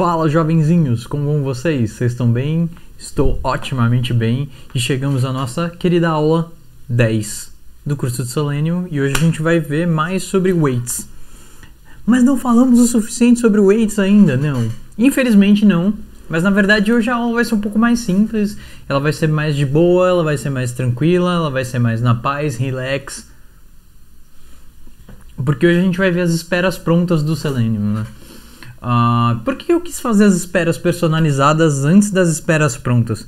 Fala jovenzinhos, como vão vocês? Vocês estão bem? Estou otimamente bem e chegamos à nossa querida aula 10 do curso de Selenium e hoje a gente vai ver mais sobre weights. Mas não falamos o suficiente sobre weights ainda, não. Infelizmente não, mas na verdade hoje a aula vai ser um pouco mais simples, ela vai ser mais de boa, ela vai ser mais tranquila, ela vai ser mais na paz, relax. Porque hoje a gente vai ver as esperas prontas do Selenium, né? Uh, por que eu quis fazer as esperas personalizadas antes das esperas prontas?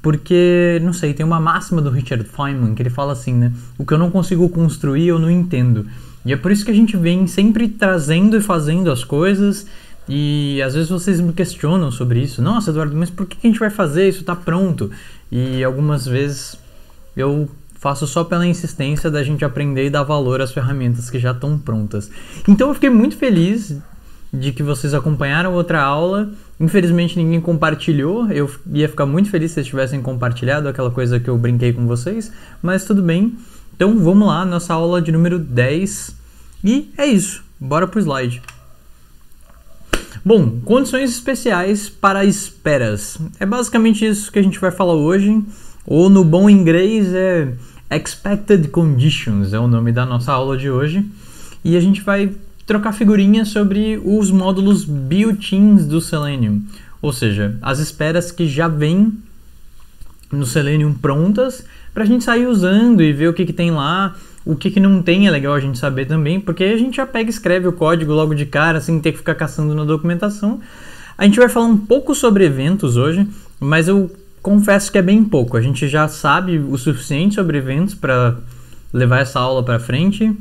Porque, não sei, tem uma máxima do Richard Feynman que ele fala assim, né? O que eu não consigo construir, eu não entendo. E é por isso que a gente vem sempre trazendo e fazendo as coisas. E às vezes vocês me questionam sobre isso. Nossa, Eduardo, mas por que a gente vai fazer? Isso tá pronto. E algumas vezes eu faço só pela insistência da gente aprender e dar valor às ferramentas que já estão prontas. Então eu fiquei muito feliz de que vocês acompanharam outra aula. Infelizmente ninguém compartilhou, eu ia ficar muito feliz se vocês tivessem compartilhado aquela coisa que eu brinquei com vocês, mas tudo bem. Então vamos lá, nossa aula de número 10. E é isso, bora pro slide. Bom, condições especiais para esperas. É basicamente isso que a gente vai falar hoje, ou no bom inglês é Expected Conditions, é o nome da nossa aula de hoje. E a gente vai trocar figurinhas sobre os módulos built-ins do Selenium, ou seja, as esperas que já vêm no Selenium prontas para a gente sair usando e ver o que, que tem lá. O que, que não tem é legal a gente saber também, porque a gente já pega e escreve o código logo de cara, sem ter que ficar caçando na documentação. A gente vai falar um pouco sobre eventos hoje, mas eu confesso que é bem pouco. A gente já sabe o suficiente sobre eventos para levar essa aula para frente.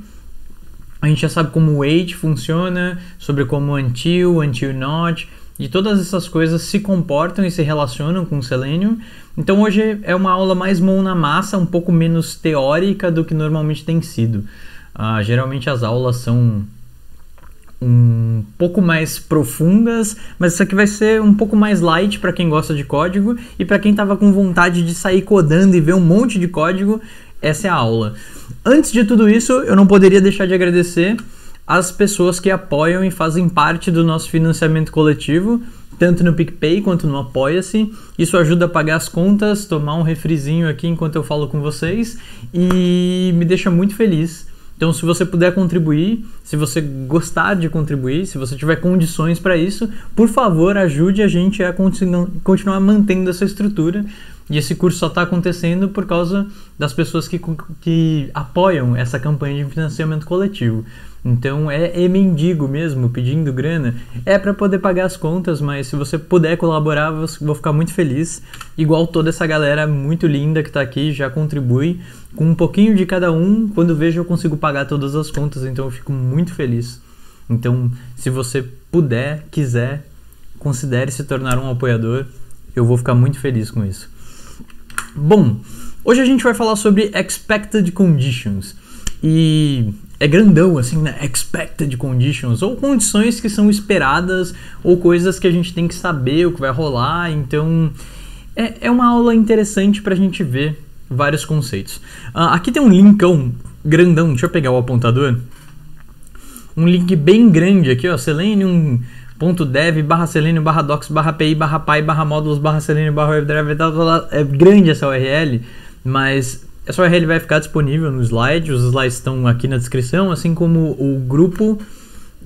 A gente já sabe como o wait funciona, sobre como until, until not, e todas essas coisas se comportam e se relacionam com o Selenium. Então hoje é uma aula mais mão na massa, um pouco menos teórica do que normalmente tem sido. Uh, geralmente as aulas são um pouco mais profundas, mas isso aqui vai ser um pouco mais light para quem gosta de código e para quem estava com vontade de sair codando e ver um monte de código, essa é a aula. Antes de tudo isso, eu não poderia deixar de agradecer as pessoas que apoiam e fazem parte do nosso financiamento coletivo, tanto no PicPay quanto no Apoia-se. Isso ajuda a pagar as contas, tomar um refrizinho aqui enquanto eu falo com vocês e me deixa muito feliz então, se você puder contribuir, se você gostar de contribuir, se você tiver condições para isso, por favor, ajude a gente a continu continuar mantendo essa estrutura. E esse curso só está acontecendo por causa das pessoas que, que apoiam essa campanha de financiamento coletivo. Então é, é mendigo mesmo, pedindo grana. É para poder pagar as contas, mas se você puder colaborar, vou ficar muito feliz. Igual toda essa galera muito linda que tá aqui, já contribui. Com um pouquinho de cada um, quando vejo eu consigo pagar todas as contas, então eu fico muito feliz. Então, se você puder, quiser, considere se tornar um apoiador. Eu vou ficar muito feliz com isso. Bom, hoje a gente vai falar sobre expected conditions. E é grandão, assim, né? Expected conditions, ou condições que são esperadas, ou coisas que a gente tem que saber o que vai rolar. Então, é, é uma aula interessante para a gente ver vários conceitos. Uh, aqui tem um linkão grandão, deixa eu pegar o apontador. Um link bem grande aqui, ó, Selenium .dev barra selenium barra docs barra pi barra pi barra módulos barra selenium barra webdriver é grande essa URL mas essa é URL vai ficar disponível no slide, os slides estão aqui na descrição, assim como o grupo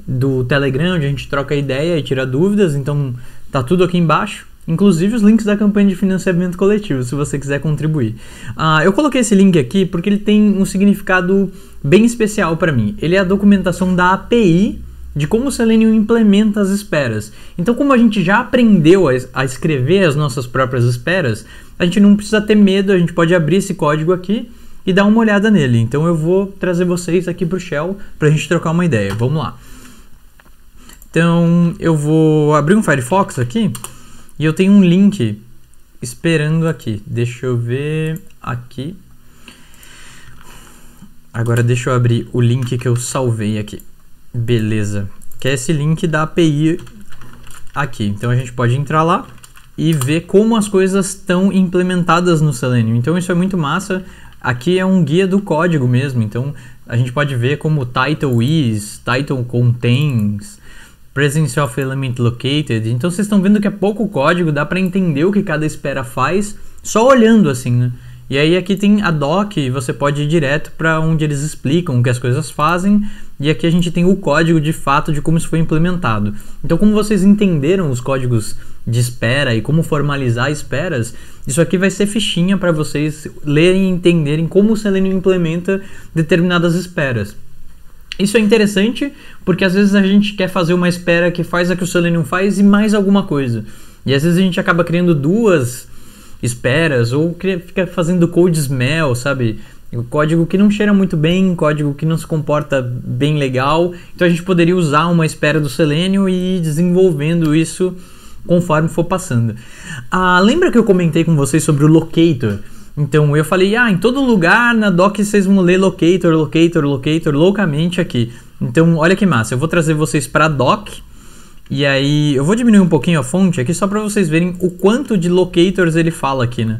do Telegram, onde a gente troca ideia e tira dúvidas, então tá tudo aqui embaixo. Inclusive os links da campanha de financiamento coletivo, se você quiser contribuir. Ah, eu coloquei esse link aqui porque ele tem um significado bem especial para mim. Ele é a documentação da API de como o Selenium implementa as esperas. Então, como a gente já aprendeu a escrever as nossas próprias esperas, a gente não precisa ter medo, a gente pode abrir esse código aqui e dar uma olhada nele. Então, eu vou trazer vocês aqui para o Shell para a gente trocar uma ideia. Vamos lá. Então, eu vou abrir um Firefox aqui e eu tenho um link esperando aqui. Deixa eu ver aqui. Agora deixa eu abrir o link que eu salvei aqui. Beleza. Que é esse link da API aqui. Então a gente pode entrar lá e ver como as coisas estão implementadas no Selenium. Então isso é muito massa. Aqui é um guia do código mesmo. Então a gente pode ver como title is, title contains, presence of element located. Então vocês estão vendo que é pouco código, dá para entender o que cada espera faz só olhando assim, né? E aí aqui tem a doc, você pode ir direto para onde eles explicam o que as coisas fazem e aqui a gente tem o código de fato de como isso foi implementado. Então, como vocês entenderam os códigos de espera e como formalizar esperas, isso aqui vai ser fichinha para vocês lerem e entenderem como o Selenium implementa determinadas esperas. Isso é interessante porque às vezes a gente quer fazer uma espera que faz a que o Selenium faz e mais alguma coisa. E às vezes a gente acaba criando duas esperas ou fica fazendo code smell, sabe? código que não cheira muito bem, código que não se comporta bem legal. Então a gente poderia usar uma espera do Selenium e ir desenvolvendo isso conforme for passando. Ah, lembra que eu comentei com vocês sobre o locator? Então eu falei, ah, em todo lugar na doc vocês vão ler locator, locator, locator loucamente aqui. Então olha que massa, eu vou trazer vocês para doc. E aí, eu vou diminuir um pouquinho a fonte aqui só para vocês verem o quanto de locators ele fala aqui, né?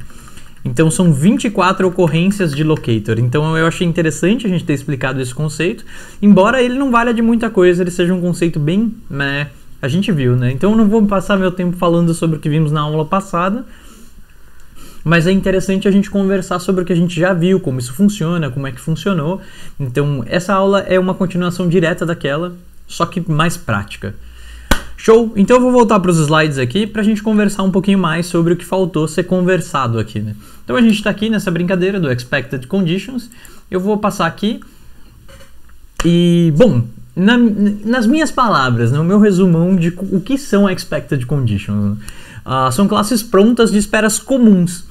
Então são 24 ocorrências de locator. Então eu achei interessante a gente ter explicado esse conceito, embora ele não valha de muita coisa, ele seja um conceito bem, né, a gente viu, né? Então eu não vou passar meu tempo falando sobre o que vimos na aula passada, mas é interessante a gente conversar sobre o que a gente já viu, como isso funciona, como é que funcionou. Então, essa aula é uma continuação direta daquela, só que mais prática. Show! Então eu vou voltar para os slides aqui para a gente conversar um pouquinho mais sobre o que faltou ser conversado aqui. Né? Então a gente está aqui nessa brincadeira do Expected Conditions. Eu vou passar aqui e, bom, na, nas minhas palavras, no meu resumão de o que são Expected Conditions, né? ah, são classes prontas de esperas comuns.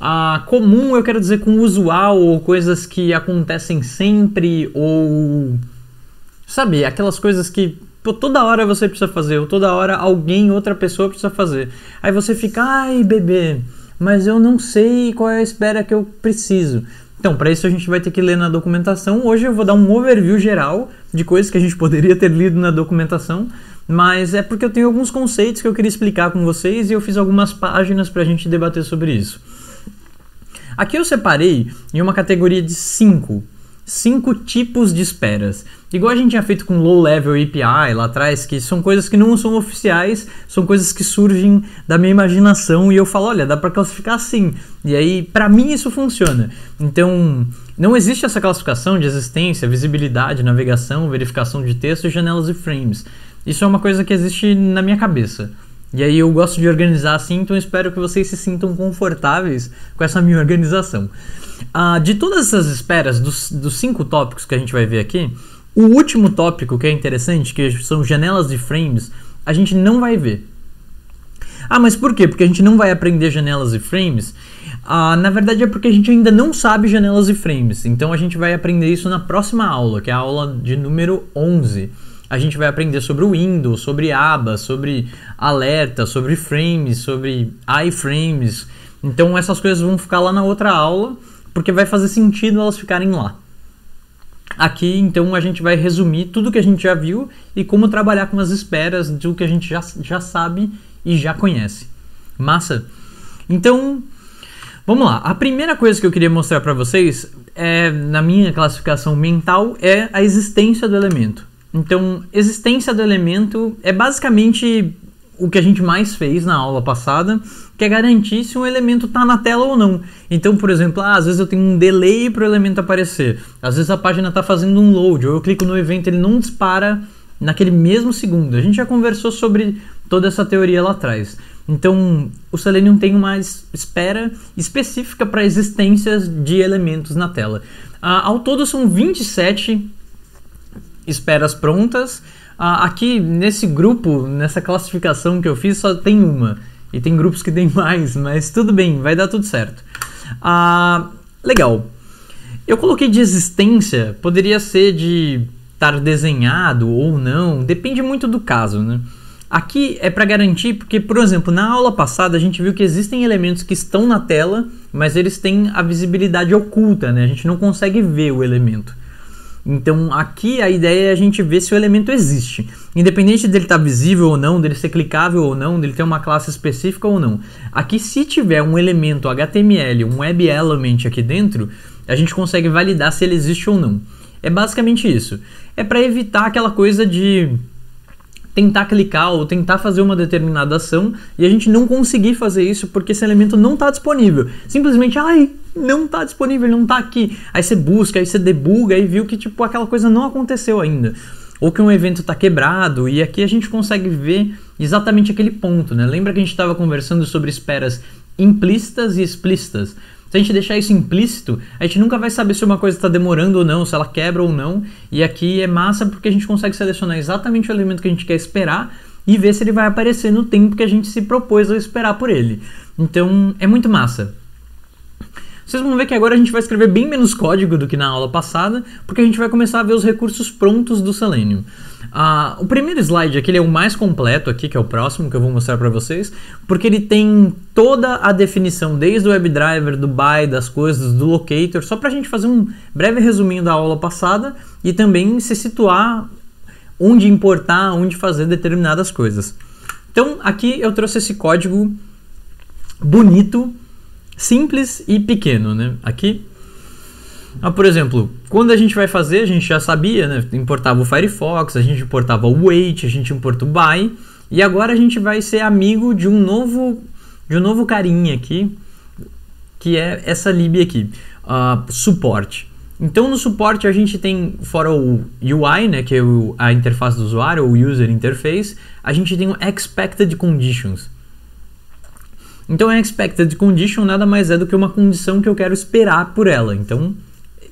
Ah, comum eu quero dizer com usual ou coisas que acontecem sempre ou. Sabe, aquelas coisas que Pô, tipo, toda hora você precisa fazer, ou toda hora alguém, outra pessoa precisa fazer. Aí você fica, ai bebê, mas eu não sei qual é a espera que eu preciso. Então, para isso a gente vai ter que ler na documentação. Hoje eu vou dar um overview geral de coisas que a gente poderia ter lido na documentação, mas é porque eu tenho alguns conceitos que eu queria explicar com vocês e eu fiz algumas páginas para a gente debater sobre isso. Aqui eu separei em uma categoria de cinco cinco tipos de esperas. Igual a gente tinha feito com low level API lá atrás, que são coisas que não são oficiais, são coisas que surgem da minha imaginação e eu falo, olha, dá para classificar assim. E aí, para mim isso funciona. Então, não existe essa classificação de existência, visibilidade, navegação, verificação de texto, janelas e frames. Isso é uma coisa que existe na minha cabeça. E aí eu gosto de organizar assim, então espero que vocês se sintam confortáveis com essa minha organização. Ah, de todas essas esperas, dos, dos cinco tópicos que a gente vai ver aqui, o último tópico que é interessante, que são janelas de frames, a gente não vai ver. Ah, mas por quê? Porque a gente não vai aprender janelas e frames? Ah, na verdade é porque a gente ainda não sabe janelas e frames. Então a gente vai aprender isso na próxima aula, que é a aula de número 11. A gente vai aprender sobre o Windows, sobre aba, sobre alerta, sobre frames, sobre iframes. Então essas coisas vão ficar lá na outra aula, porque vai fazer sentido elas ficarem lá. Aqui, então, a gente vai resumir tudo que a gente já viu e como trabalhar com as esperas do que a gente já, já sabe e já conhece. Massa? Então, vamos lá. A primeira coisa que eu queria mostrar para vocês, é, na minha classificação mental, é a existência do elemento. Então, existência do elemento é basicamente o que a gente mais fez na aula passada, que é garantir se um elemento está na tela ou não. Então, por exemplo, ah, às vezes eu tenho um delay para o elemento aparecer, às vezes a página está fazendo um load, ou eu clico no evento ele não dispara naquele mesmo segundo. A gente já conversou sobre toda essa teoria lá atrás. Então, o Selenium tem uma espera específica para existências de elementos na tela. Ah, ao todo são 27 esperas prontas. Ah, aqui nesse grupo, nessa classificação que eu fiz, só tem uma. E tem grupos que tem mais, mas tudo bem, vai dar tudo certo. Ah, legal. Eu coloquei de existência, poderia ser de estar desenhado ou não, depende muito do caso, né? Aqui é para garantir, porque, por exemplo, na aula passada a gente viu que existem elementos que estão na tela, mas eles têm a visibilidade oculta, né? A gente não consegue ver o elemento. Então aqui a ideia é a gente ver se o elemento existe. Independente dele estar tá visível ou não, dele ser clicável ou não, dele ter uma classe específica ou não. Aqui se tiver um elemento HTML, um web element aqui dentro, a gente consegue validar se ele existe ou não. É basicamente isso. É para evitar aquela coisa de tentar clicar ou tentar fazer uma determinada ação e a gente não conseguir fazer isso porque esse elemento não está disponível. Simplesmente, ai, não tá disponível, não tá aqui. Aí você busca, aí você debuga, aí viu que tipo aquela coisa não aconteceu ainda. Ou que um evento está quebrado, e aqui a gente consegue ver exatamente aquele ponto, né? Lembra que a gente estava conversando sobre esperas implícitas e explícitas? Se a gente deixar isso implícito, a gente nunca vai saber se uma coisa está demorando ou não, se ela quebra ou não. E aqui é massa porque a gente consegue selecionar exatamente o elemento que a gente quer esperar e ver se ele vai aparecer no tempo que a gente se propôs a esperar por ele. Então é muito massa. Vocês vão ver que agora a gente vai escrever bem menos código do que na aula passada, porque a gente vai começar a ver os recursos prontos do Selenium. Ah, o primeiro slide aqui é o mais completo aqui, que é o próximo que eu vou mostrar para vocês, porque ele tem toda a definição, desde o WebDriver, do by, das coisas, do locator, só para a gente fazer um breve resuminho da aula passada e também se situar onde importar, onde fazer determinadas coisas. Então aqui eu trouxe esse código bonito simples e pequeno, né? Aqui, ah, por exemplo, quando a gente vai fazer, a gente já sabia, né? Importava o Firefox, a gente importava o Wait, a gente importa o Buy, e agora a gente vai ser amigo de um novo, de um novo carinha aqui, que é essa lib aqui, uh, suporte. Então no suporte a gente tem, fora o UI, né, que é o, a interface do usuário, o user interface, a gente tem o expected conditions. Então, a expected condition nada mais é do que uma condição que eu quero esperar por ela. Então,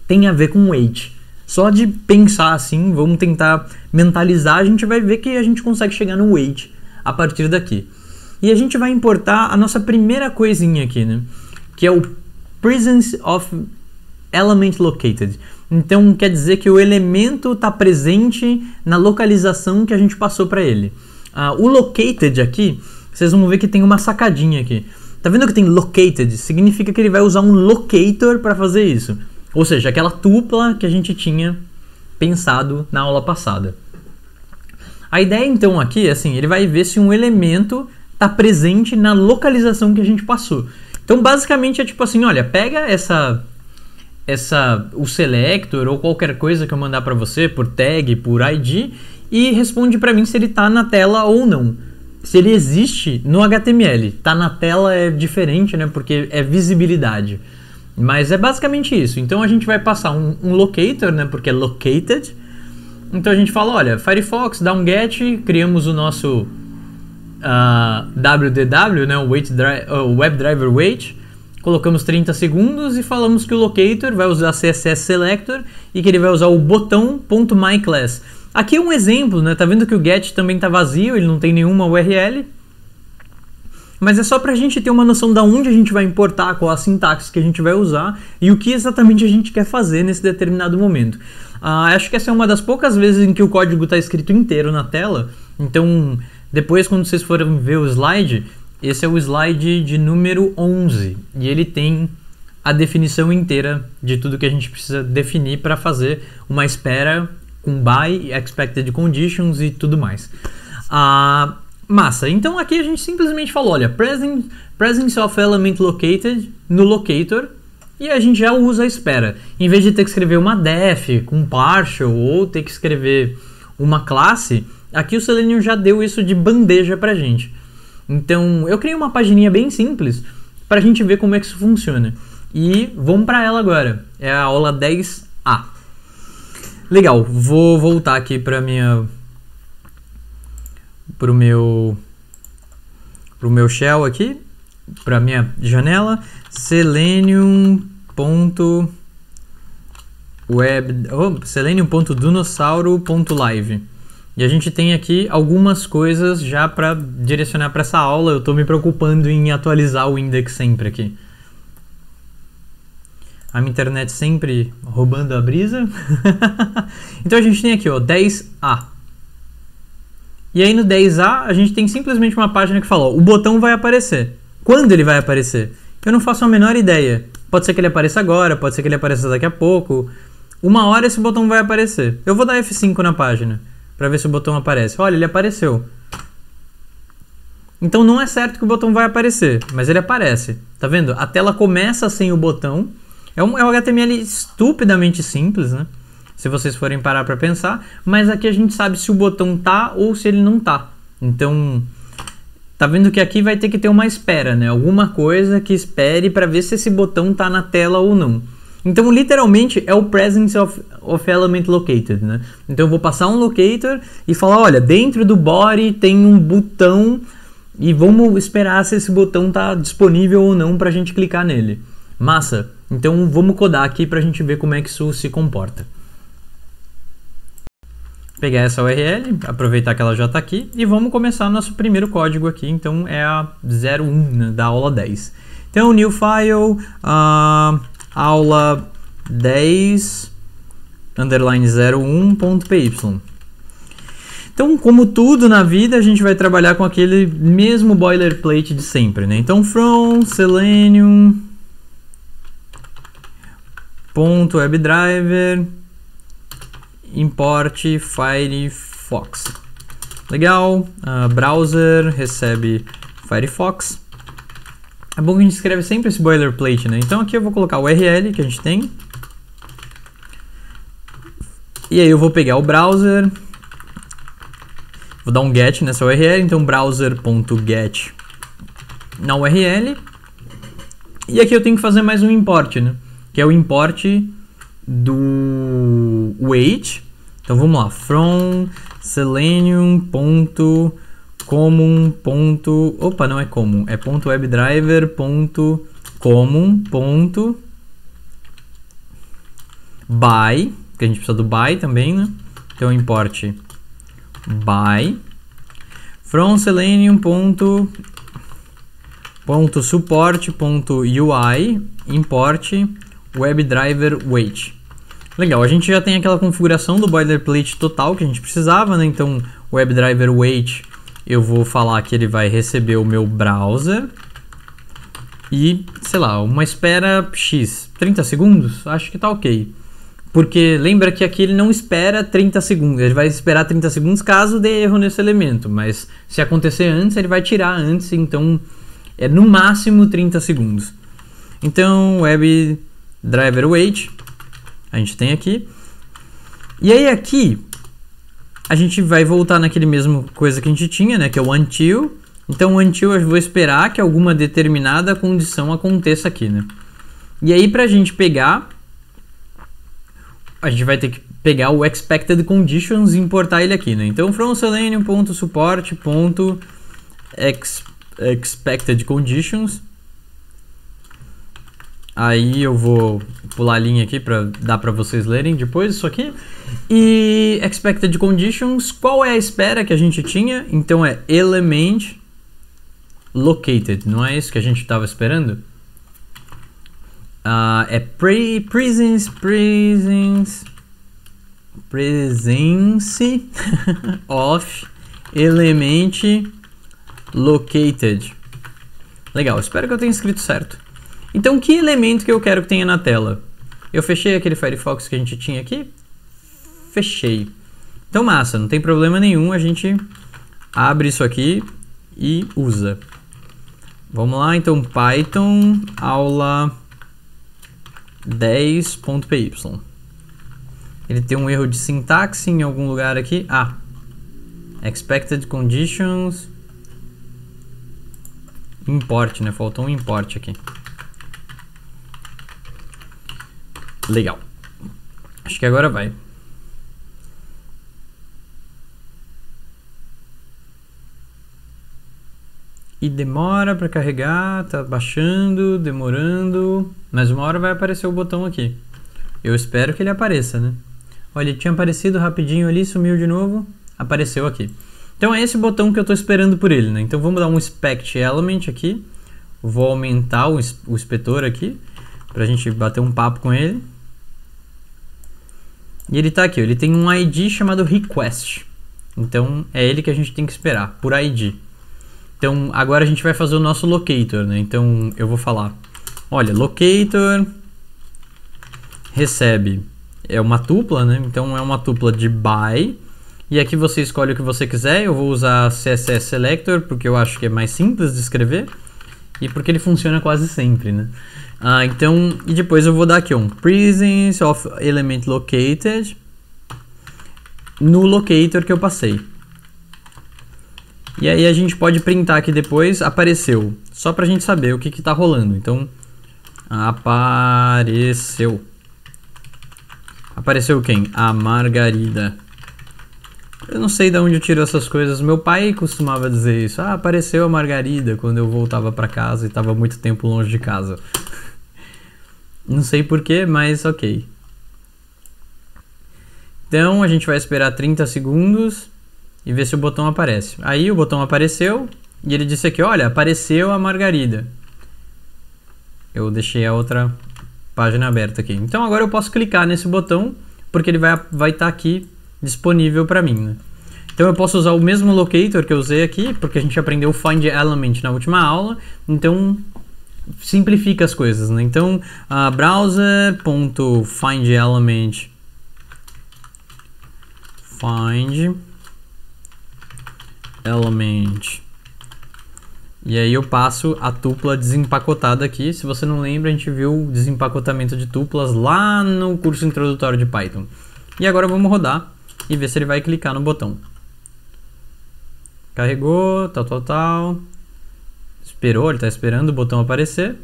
tem a ver com wait. Só de pensar assim, vamos tentar mentalizar, a gente vai ver que a gente consegue chegar no wait a partir daqui. E a gente vai importar a nossa primeira coisinha aqui, né? Que é o presence of element located. Então quer dizer que o elemento está presente na localização que a gente passou para ele. Ah, o located aqui vocês vão ver que tem uma sacadinha aqui. Tá vendo que tem located? Significa que ele vai usar um locator para fazer isso. Ou seja, aquela tupla que a gente tinha pensado na aula passada. A ideia então aqui é assim, ele vai ver se um elemento está presente na localização que a gente passou. Então basicamente é tipo assim, olha, pega essa essa o selector ou qualquer coisa que eu mandar para você por tag, por ID e responde para mim se ele tá na tela ou não se ele existe no HTML. Tá na tela é diferente, né? Porque é visibilidade. Mas é basicamente isso. Então a gente vai passar um, um locator, né? Porque é located. Então a gente fala, olha, Firefox, dá um get, criamos o nosso uh, ah, WDW, né? O wait uh, WebDriver wait. Colocamos 30 segundos e falamos que o locator vai usar CSS selector e que ele vai usar o botão.myclass. Aqui é um exemplo, né? Tá vendo que o get também tá vazio, ele não tem nenhuma URL. Mas é só para a gente ter uma noção da onde a gente vai importar, qual a sintaxe que a gente vai usar e o que exatamente a gente quer fazer nesse determinado momento. Ah, acho que essa é uma das poucas vezes em que o código está escrito inteiro na tela. Então, depois quando vocês forem ver o slide, esse é o slide de número 11 e ele tem a definição inteira de tudo que a gente precisa definir para fazer uma espera com buy, expected conditions e tudo mais. Ah, massa. Então aqui a gente simplesmente falou, olha, presence, presence of element located no locator e a gente já usa a espera. Em vez de ter que escrever uma def com partial ou ter que escrever uma classe, aqui o Selenium já deu isso de bandeja pra gente. Então eu criei uma pagininha bem simples para a gente ver como é que isso funciona. E vamos para ela agora. É a aula 10 Legal, vou voltar aqui para minha pro meu pro meu shell aqui, para minha janela, selenium.web, oh, selenium.dunossauro.live. E a gente tem aqui algumas coisas já para direcionar para essa aula. Eu estou me preocupando em atualizar o index sempre aqui a minha internet sempre roubando a brisa. então a gente tem aqui, ó, 10A. E aí no 10A a gente tem simplesmente uma página que fala, ó, o botão vai aparecer. Quando ele vai aparecer? Eu não faço a menor ideia. Pode ser que ele apareça agora, pode ser que ele apareça daqui a pouco. Uma hora esse botão vai aparecer. Eu vou dar F5 na página para ver se o botão aparece. Olha, ele apareceu. Então não é certo que o botão vai aparecer, mas ele aparece. Tá vendo? A tela começa sem o botão é um, é um HTML estupidamente simples, né? Se vocês forem parar para pensar, mas aqui a gente sabe se o botão tá ou se ele não tá. Então, tá vendo que aqui vai ter que ter uma espera, né? Alguma coisa que espere para ver se esse botão tá na tela ou não. Então, literalmente, é o presence of, of element located, né? Então, eu vou passar um locator e falar, olha, dentro do body tem um botão e vamos esperar se esse botão tá disponível ou não para a gente clicar nele. Massa. Então vamos codar aqui para a gente ver como é que isso se comporta. Pegar essa URL, aproveitar que ela já está aqui e vamos começar nosso primeiro código aqui. Então é a 01 né, da aula 10. Então new file, uh, aula 10 underline 01.py. Então, como tudo na vida, a gente vai trabalhar com aquele mesmo boilerplate de sempre, né? Então, from selenium ponto webdriver import Firefox. Legal, uh, browser recebe Firefox. É bom que a gente escreve sempre esse boilerplate, né? Então aqui eu vou colocar o URL que a gente tem. E aí eu vou pegar o browser. Vou dar um get nessa URL, então browser.get na URL. E aqui eu tenho que fazer mais um import, né? que é o import do weight. Então vamos lá, from selenium.common. Opa, não é comum, é ponto .webdriver.common. Ponto by, que a gente precisa do by também, né? Então import by from selenium ponto ponto ponto UI import WebDriver Wait. Legal, a gente já tem aquela configuração do boilerplate total que a gente precisava, né? Então, WebDriver Wait, eu vou falar que ele vai receber o meu browser e, sei lá, uma espera X, 30 segundos, acho que tá ok. Porque lembra que aqui ele não espera 30 segundos, ele vai esperar 30 segundos caso dê erro nesse elemento, mas se acontecer antes, ele vai tirar antes, então é no máximo 30 segundos. Então, web driver weight, a gente tem aqui. E aí aqui, a gente vai voltar naquele mesmo coisa que a gente tinha, né, que é o until. Então o until eu vou esperar que alguma determinada condição aconteça aqui, né. E aí para a gente pegar, a gente vai ter que pegar o expected conditions e importar ele aqui, né. Então from selenium.support.expected conditions Aí eu vou pular a linha aqui para dar para vocês lerem depois isso aqui. E expected conditions, qual é a espera que a gente tinha? Então é element located, não é isso que a gente estava esperando? Uh, é pre presence, presence, presence of element located. Legal, espero que eu tenha escrito certo. Então, que elemento que eu quero que tenha na tela? Eu fechei aquele Firefox que a gente tinha aqui? Fechei. Então, massa, não tem problema nenhum, a gente abre isso aqui e usa. Vamos lá, então, Python aula 10.py. Ele tem um erro de sintaxe em algum lugar aqui. Ah, expected conditions import, né? Faltou um import aqui. Legal. Acho que agora vai. E demora para carregar, tá baixando, demorando, mas uma hora vai aparecer o botão aqui. Eu espero que ele apareça, né? Olha, ele tinha aparecido rapidinho ali, sumiu de novo, apareceu aqui. Então é esse botão que eu estou esperando por ele, né? Então vamos dar um inspect element aqui. Vou aumentar o, inspetor aqui, para a gente bater um papo com ele. E ele tá aqui, ele tem um ID chamado request. Então é ele que a gente tem que esperar, por ID. Então agora a gente vai fazer o nosso locator, né? Então eu vou falar, olha, locator recebe é uma tupla, né? Então é uma tupla de by e aqui você escolhe o que você quiser. Eu vou usar CSS selector porque eu acho que é mais simples de escrever e porque ele funciona quase sempre, né? Ah, então, e depois eu vou dar aqui um presence of element located no locator que eu passei. E aí a gente pode printar aqui depois, apareceu, só pra gente saber o que que tá rolando. Então, apareceu. Apareceu quem? A Margarida. Eu não sei de onde eu tiro essas coisas. Meu pai costumava dizer isso. Ah, apareceu a Margarida quando eu voltava para casa e estava muito tempo longe de casa. Não sei porquê, mas ok. Então a gente vai esperar 30 segundos e ver se o botão aparece. Aí o botão apareceu e ele disse aqui: Olha, apareceu a Margarida. Eu deixei a outra página aberta aqui. Então agora eu posso clicar nesse botão porque ele vai estar vai tá aqui disponível para mim. Né? Então eu posso usar o mesmo locator que eu usei aqui, porque a gente aprendeu o find element na última aula. Então simplifica as coisas, né? Então, uh, browser.findelement find element e aí eu passo a tupla desempacotada aqui. Se você não lembra, a gente viu o desempacotamento de tuplas lá no curso introdutório de Python. E agora vamos rodar e ver se ele vai clicar no botão. Carregou, tal, tal, tal. Esperou, ele está esperando o botão aparecer.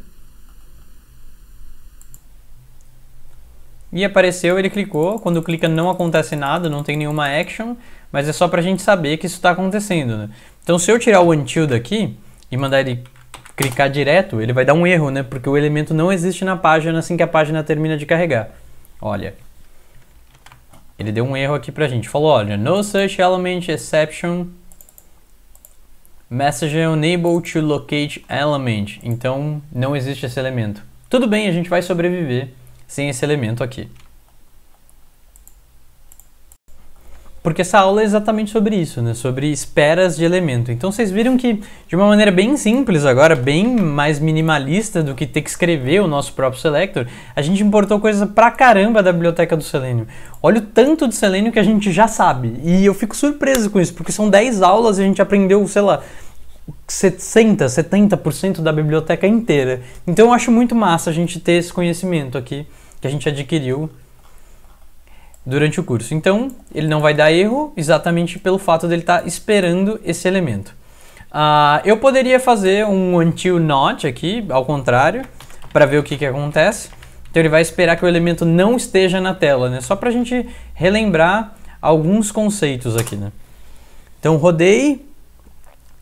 E apareceu, ele clicou. Quando clica não acontece nada, não tem nenhuma action, mas é só para a gente saber que isso está acontecendo. Né? Então se eu tirar o until daqui e mandar ele clicar direto, ele vai dar um erro, né? Porque o elemento não existe na página assim que a página termina de carregar. Olha. Ele deu um erro aqui para a gente. Falou, olha, no such element exception Message é unable to locate element, então não existe esse elemento. Tudo bem, a gente vai sobreviver sem esse elemento aqui. porque essa aula é exatamente sobre isso, né? Sobre esperas de elemento. Então vocês viram que de uma maneira bem simples agora, bem mais minimalista do que ter que escrever o nosso próprio selector, a gente importou coisa pra caramba da biblioteca do Selenium. Olha o tanto de Selenium que a gente já sabe. E eu fico surpreso com isso, porque são 10 aulas e a gente aprendeu, sei lá, 60, 70% da biblioteca inteira. Então eu acho muito massa a gente ter esse conhecimento aqui que a gente adquiriu durante o curso. Então, ele não vai dar erro exatamente pelo fato dele estar tá esperando esse elemento. Uh, eu poderia fazer um until not aqui, ao contrário, para ver o que, que acontece. Então ele vai esperar que o elemento não esteja na tela, né? Só para a gente relembrar alguns conceitos aqui, né? Então rodei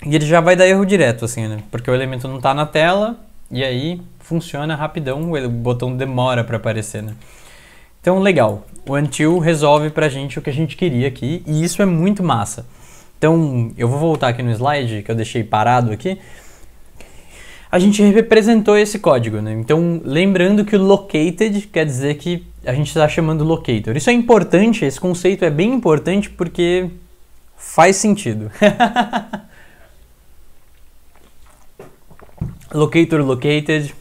e ele já vai dar erro direto, assim, né? Porque o elemento não está na tela e aí funciona rapidão, o botão demora para aparecer, né? Então legal o Until resolve pra gente o que a gente queria aqui, e isso é muito massa. Então, eu vou voltar aqui no slide que eu deixei parado aqui. A gente representou esse código, né? Então, lembrando que o located quer dizer que a gente está chamando locator. Isso é importante, esse conceito é bem importante porque faz sentido. locator, located,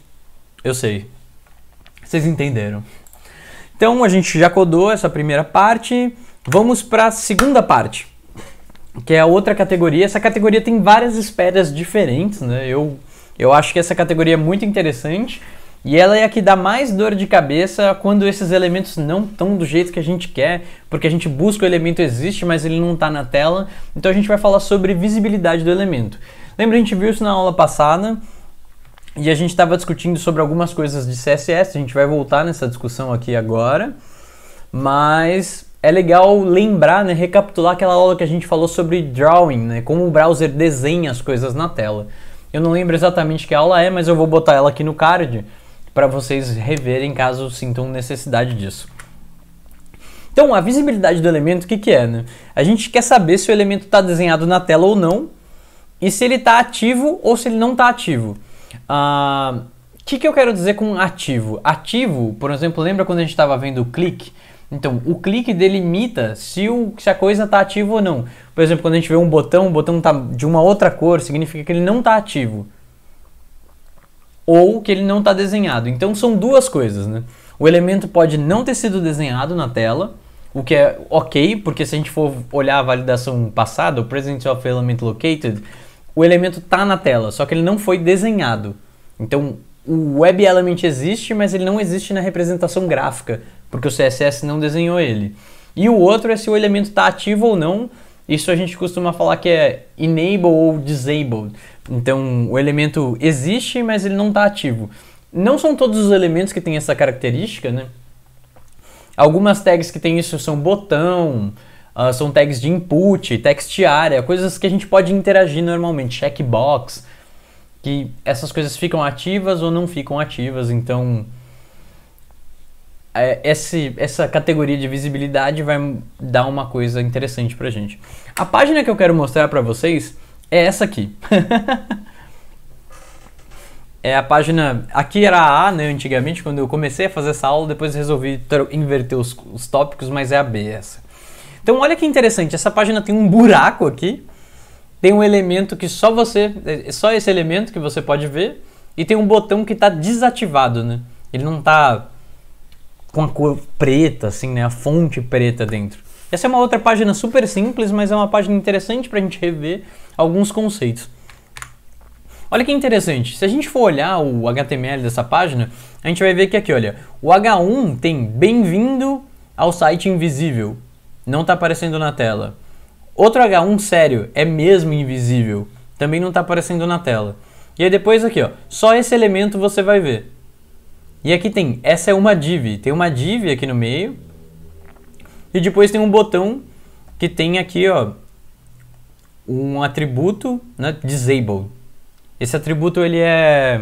eu sei. Vocês entenderam. Então a gente já codou essa primeira parte. Vamos para a segunda parte, que é a outra categoria. Essa categoria tem várias espécies diferentes, né? Eu, eu acho que essa categoria é muito interessante e ela é a que dá mais dor de cabeça quando esses elementos não estão do jeito que a gente quer, porque a gente busca o elemento existe, mas ele não está na tela. Então a gente vai falar sobre visibilidade do elemento. Lembra, a gente viu isso na aula passada. E a gente estava discutindo sobre algumas coisas de CSS, a gente vai voltar nessa discussão aqui agora, mas é legal lembrar, né, recapitular aquela aula que a gente falou sobre drawing, né, como o browser desenha as coisas na tela. Eu não lembro exatamente que aula é, mas eu vou botar ela aqui no card para vocês reverem caso sintam necessidade disso. Então, a visibilidade do elemento, o que, que é? Né? A gente quer saber se o elemento está desenhado na tela ou não, e se ele está ativo ou se ele não está ativo. O ah, que, que eu quero dizer com ativo? Ativo, por exemplo, lembra quando a gente estava vendo o clique? Então, o clique delimita se, o, se a coisa está ativa ou não. Por exemplo, quando a gente vê um botão, o botão está de uma outra cor, significa que ele não está ativo. Ou que ele não está desenhado. Então, são duas coisas. Né? O elemento pode não ter sido desenhado na tela, o que é ok, porque se a gente for olhar a validação passada, o presence of element located, o elemento está na tela, só que ele não foi desenhado. Então, o Web Element existe, mas ele não existe na representação gráfica, porque o CSS não desenhou ele. E o outro é se o elemento está ativo ou não. Isso a gente costuma falar que é enable ou disabled. Então, o elemento existe, mas ele não está ativo. Não são todos os elementos que têm essa característica, né? Algumas tags que têm isso são botão, uh, são tags de input, text área, coisas que a gente pode interagir normalmente, checkbox, que essas coisas ficam ativas ou não ficam ativas, então é, esse, essa categoria de visibilidade vai dar uma coisa interessante pra gente. A página que eu quero mostrar pra vocês é essa aqui. é a página. Aqui era A, A, né? Antigamente, quando eu comecei a fazer essa aula, depois resolvi inverter os, os tópicos, mas é a B essa. Então olha que interessante, essa página tem um buraco aqui, tem um elemento que só você, é, só esse elemento que você pode ver, e tem um botão que está desativado, né? Ele não está com a cor preta, assim, né? A fonte preta dentro. Essa é uma outra página super simples, mas é uma página interessante para a gente rever alguns conceitos. Olha que interessante, se a gente for olhar o HTML dessa página, a gente vai ver que aqui, olha, o H1 tem bem-vindo ao site invisível não está aparecendo na tela. Outro H1 sério é mesmo invisível, também não está aparecendo na tela. E aí depois aqui, ó, só esse elemento você vai ver. E aqui tem, essa é uma div, tem uma div aqui no meio. E depois tem um botão que tem aqui, ó, um atributo, né, disable. Esse atributo ele é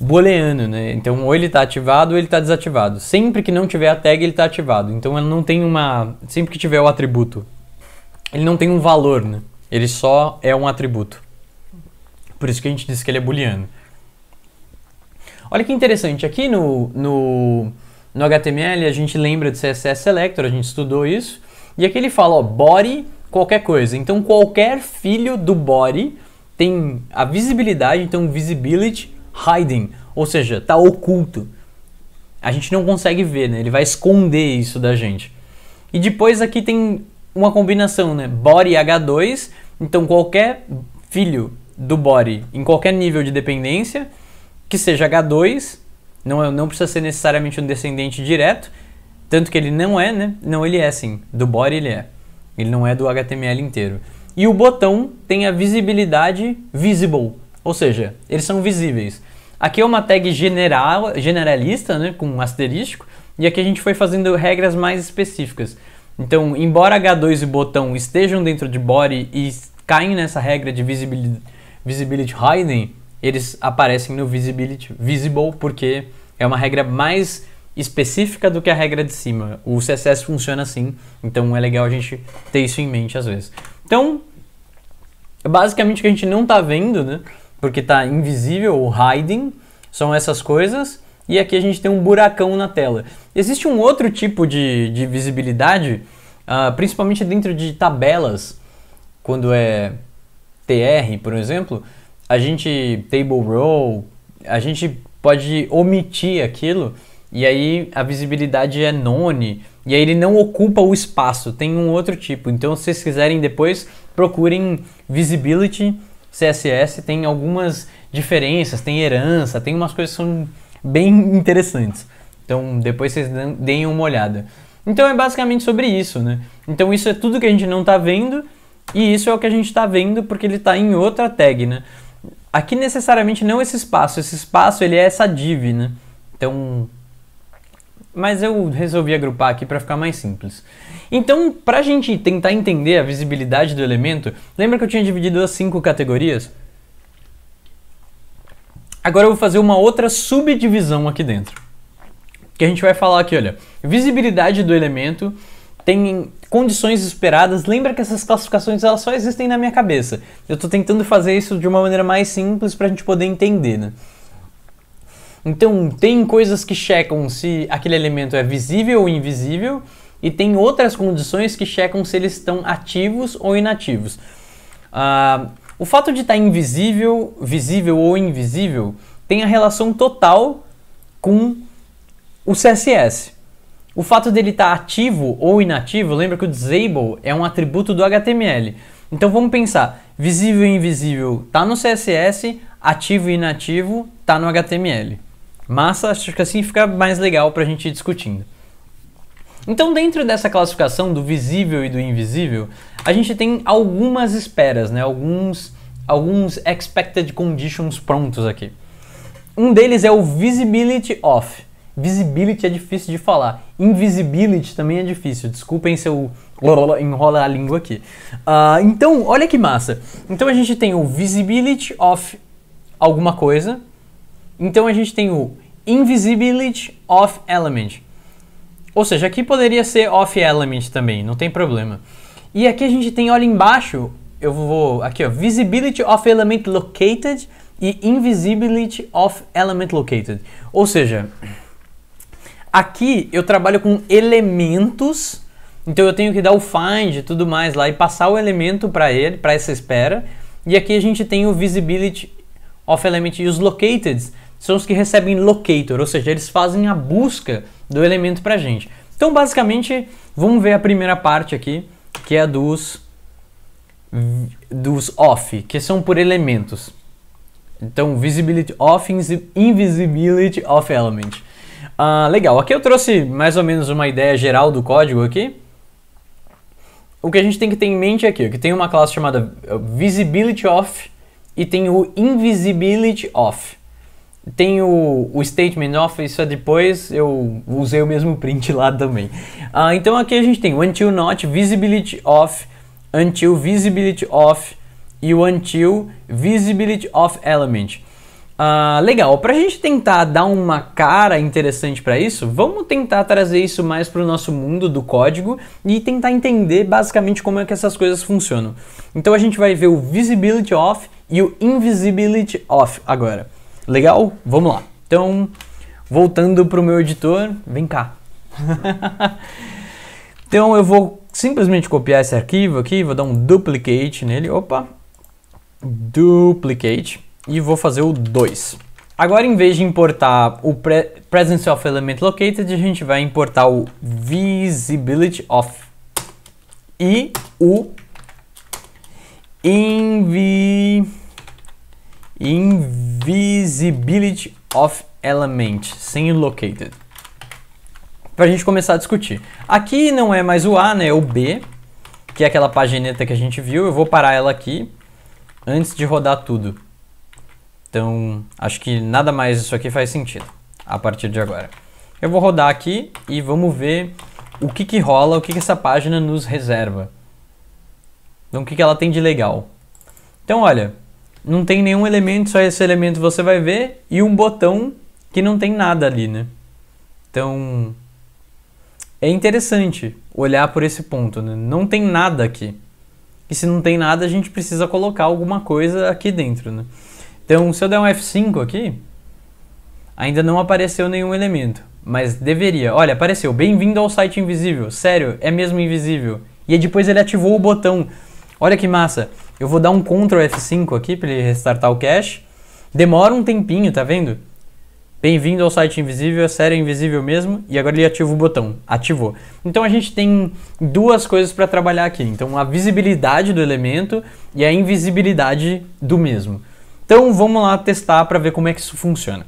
booleano, né? Então, ou ele está ativado ou ele está desativado. Sempre que não tiver a tag, ele está ativado. Então, ele não tem uma. Sempre que tiver o atributo, ele não tem um valor, né? Ele só é um atributo. Por isso que a gente diz que ele é booleano. Olha que interessante, aqui no, no, no HTML a gente lembra de CSS Selector, a gente estudou isso, e aqui ele fala, ó, body qualquer coisa. Então qualquer filho do body tem a visibilidade, então visibility, hiding, ou seja, está oculto. A gente não consegue ver, né? Ele vai esconder isso da gente. E depois aqui tem uma combinação, né? Body H2, então qualquer filho do body em qualquer nível de dependência, que seja H2, não, é, não precisa ser necessariamente um descendente direto, tanto que ele não é, né? Não, ele é sim. Do body ele é. Ele não é do HTML inteiro. E o botão tem a visibilidade visible, ou seja, eles são visíveis. Aqui é uma tag general, generalista, né, com um asterisco, e aqui a gente foi fazendo regras mais específicas. Então, embora H2 e botão estejam dentro de body e caem nessa regra de visibility, visibility hiding, eles aparecem no visibility visible porque é uma regra mais específica do que a regra de cima. O CSS funciona assim, então é legal a gente ter isso em mente às vezes. Então, basicamente o que a gente não está vendo, né? porque está invisível, o hiding, são essas coisas. E aqui a gente tem um buracão na tela. Existe um outro tipo de, de visibilidade, uh, principalmente dentro de tabelas, quando é TR, por exemplo, a gente table row, a gente pode omitir aquilo e aí a visibilidade é none e aí ele não ocupa o espaço, tem um outro tipo. Então se vocês quiserem depois procurem visibility CSS tem algumas diferenças, tem herança, tem umas coisas que são bem interessantes. Então depois vocês deem uma olhada. Então é basicamente sobre isso, né? Então isso é tudo que a gente não está vendo e isso é o que a gente está vendo porque ele está em outra tag, né? Aqui necessariamente não esse espaço, esse espaço ele é essa div, né? Então, mas eu resolvi agrupar aqui para ficar mais simples. Então, para a gente tentar entender a visibilidade do elemento, lembra que eu tinha dividido as cinco categorias? Agora eu vou fazer uma outra subdivisão aqui dentro. Que a gente vai falar aqui, olha, visibilidade do elemento tem condições esperadas. Lembra que essas classificações elas só existem na minha cabeça. Eu estou tentando fazer isso de uma maneira mais simples para a gente poder entender, né? Então, tem coisas que checam se aquele elemento é visível ou invisível, e tem outras condições que checam se eles estão ativos ou inativos. Ah, o fato de estar tá invisível, visível ou invisível tem a relação total com o CSS. O fato dele estar tá ativo ou inativo, lembra que o disable é um atributo do HTML. Então vamos pensar, visível e invisível tá no CSS, ativo e inativo tá no HTML. Massa, acho que assim fica mais legal para a gente ir discutindo. Então, dentro dessa classificação do visível e do invisível, a gente tem algumas esperas, né? alguns, alguns expected conditions prontos aqui. Um deles é o visibility of. Visibility é difícil de falar. Invisibility também é difícil. Desculpem se eu enrola a língua aqui. Uh, então, olha que massa. Então a gente tem o visibility of alguma coisa. Então a gente tem o invisibility of element. Ou seja, aqui poderia ser off element também, não tem problema. E aqui a gente tem, olha embaixo, eu vou aqui, ó, visibility of element located e invisibility of element located. Ou seja, aqui eu trabalho com elementos, então eu tenho que dar o find e tudo mais lá e passar o elemento para ele, para essa espera. E aqui a gente tem o visibility of element e os located, são os que recebem locator, ou seja, eles fazem a busca do elemento para a gente. Então, basicamente, vamos ver a primeira parte aqui, que é a dos, dos off, que são por elementos. Então, visibility off, invisibility off element. Ah, legal, aqui eu trouxe mais ou menos uma ideia geral do código aqui. O que a gente tem que ter em mente é aqui, é que tem uma classe chamada eh, visibility off e tem o invisibility off. Tem o, o statement of, isso é depois, eu usei o mesmo print lá também. Ah, então aqui a gente tem o until not, visibility of, until visibility of e o until visibility of element. Ah, legal, para a gente tentar dar uma cara interessante para isso, vamos tentar trazer isso mais para o nosso mundo do código e tentar entender basicamente como é que essas coisas funcionam. Então a gente vai ver o visibility of e o invisibility of agora. Legal? Vamos lá. Então, voltando para o meu editor, vem cá. então eu vou simplesmente copiar esse arquivo aqui, vou dar um duplicate nele, opa, duplicate, e vou fazer o 2. Agora, em vez de importar o pre Presence of Element Located, a gente vai importar o Visibility of e o Envi... Invisibility of Element, sem Located. Para a gente começar a discutir. Aqui não é mais o A, né? É o B, que é aquela pagineta que a gente viu. Eu vou parar ela aqui antes de rodar tudo. Então, acho que nada mais isso aqui faz sentido a partir de agora. Eu vou rodar aqui e vamos ver o que, que rola, o que, que essa página nos reserva. Então, o que, que ela tem de legal. Então, olha, não tem nenhum elemento, só esse elemento você vai ver, e um botão que não tem nada ali, né? Então, é interessante olhar por esse ponto, né? Não tem nada aqui. E se não tem nada, a gente precisa colocar alguma coisa aqui dentro, né? Então, se eu der um F5 aqui, ainda não apareceu nenhum elemento, mas deveria. Olha, apareceu. Bem-vindo ao site invisível. Sério, é mesmo invisível. E depois ele ativou o botão. Olha que massa. Eu vou dar um Ctrl F5 aqui para ele restartar o cache. Demora um tempinho, tá vendo? Bem-vindo ao site invisível, a série é invisível mesmo, e agora ele ativa o botão, ativou. Então a gente tem duas coisas para trabalhar aqui, então a visibilidade do elemento e a invisibilidade do mesmo. Então vamos lá testar para ver como é que isso funciona.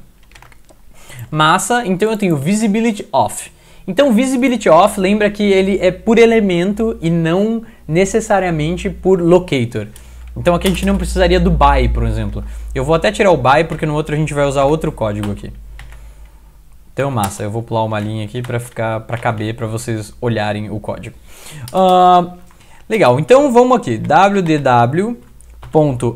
Massa, então eu tenho visibility off. Então visibility off, lembra que ele é por elemento e não necessariamente por locator. Então aqui a gente não precisaria do by, por exemplo. Eu vou até tirar o by porque no outro a gente vai usar outro código aqui. Então massa, eu vou pular uma linha aqui para ficar para caber para vocês olharem o código. Uh, legal, então vamos aqui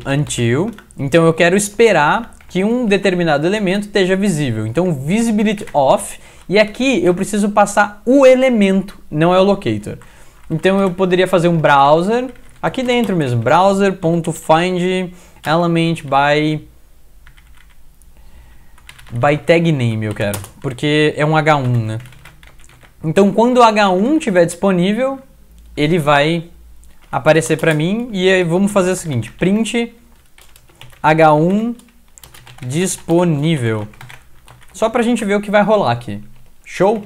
until. Então eu quero esperar que um determinado elemento esteja visível. Então visibility off e aqui eu preciso passar o elemento, não é o locator. Então eu poderia fazer um browser aqui dentro mesmo, browser.find element by by tag name eu quero, porque é um H1, né? Então quando o H1 estiver disponível, ele vai aparecer para mim e aí vamos fazer o seguinte, print H1 disponível. Só para a gente ver o que vai rolar aqui. Show?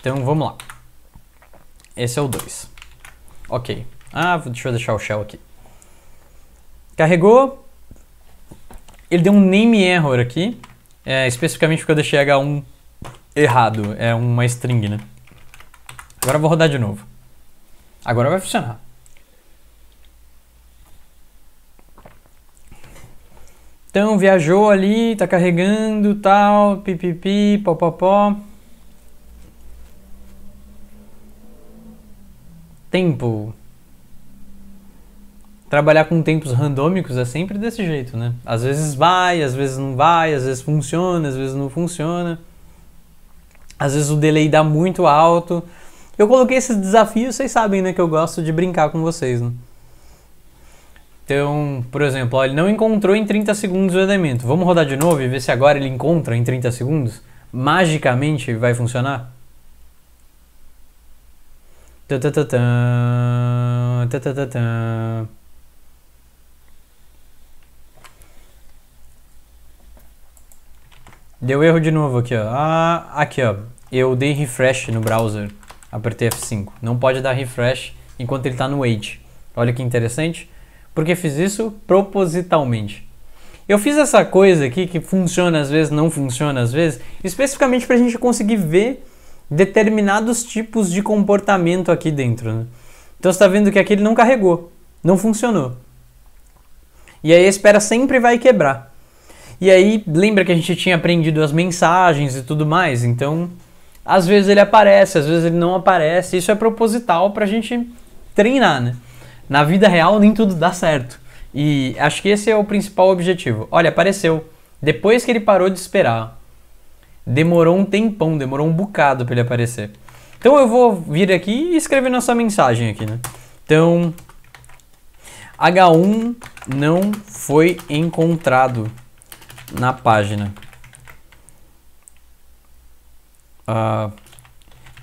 Então vamos lá. Esse é o 2. Ok. Ah, deixa eu deixar o shell aqui. Carregou. Ele deu um name error aqui. É, especificamente porque eu deixei H1 errado. É uma string, né? Agora eu vou rodar de novo. Agora vai funcionar. Então viajou ali, tá carregando, tal, pipipi, popopó. Pó, pó. Tempo. Trabalhar com tempos randômicos é sempre desse jeito, né? Às vezes vai, às vezes não vai, às vezes funciona, às vezes não funciona. Às vezes o delay dá muito alto. Eu coloquei esses desafios, vocês sabem, né, que eu gosto de brincar com vocês, né? Então, por exemplo, ó, ele não encontrou em 30 segundos o elemento. Vamos rodar de novo e ver se agora ele encontra em 30 segundos. Magicamente vai funcionar? Deu erro de novo aqui, ó. Ah, aqui, ó. Eu dei refresh no browser. Apertei F5. Não pode dar refresh enquanto ele está no wait. Olha que interessante. Porque fiz isso propositalmente. Eu fiz essa coisa aqui que funciona às vezes, não funciona às vezes, especificamente para a gente conseguir ver determinados tipos de comportamento aqui dentro. Né? Então você está vendo que aqui ele não carregou, não funcionou. E aí a espera sempre vai quebrar. E aí, lembra que a gente tinha aprendido as mensagens e tudo mais? Então, às vezes ele aparece, às vezes ele não aparece. Isso é proposital para a gente treinar, né? Na vida real nem tudo dá certo. E acho que esse é o principal objetivo. Olha, apareceu. Depois que ele parou de esperar, demorou um tempão, demorou um bocado para ele aparecer. Então eu vou vir aqui e escrever nossa mensagem aqui, né? Então, H1 não foi encontrado na página. Uh,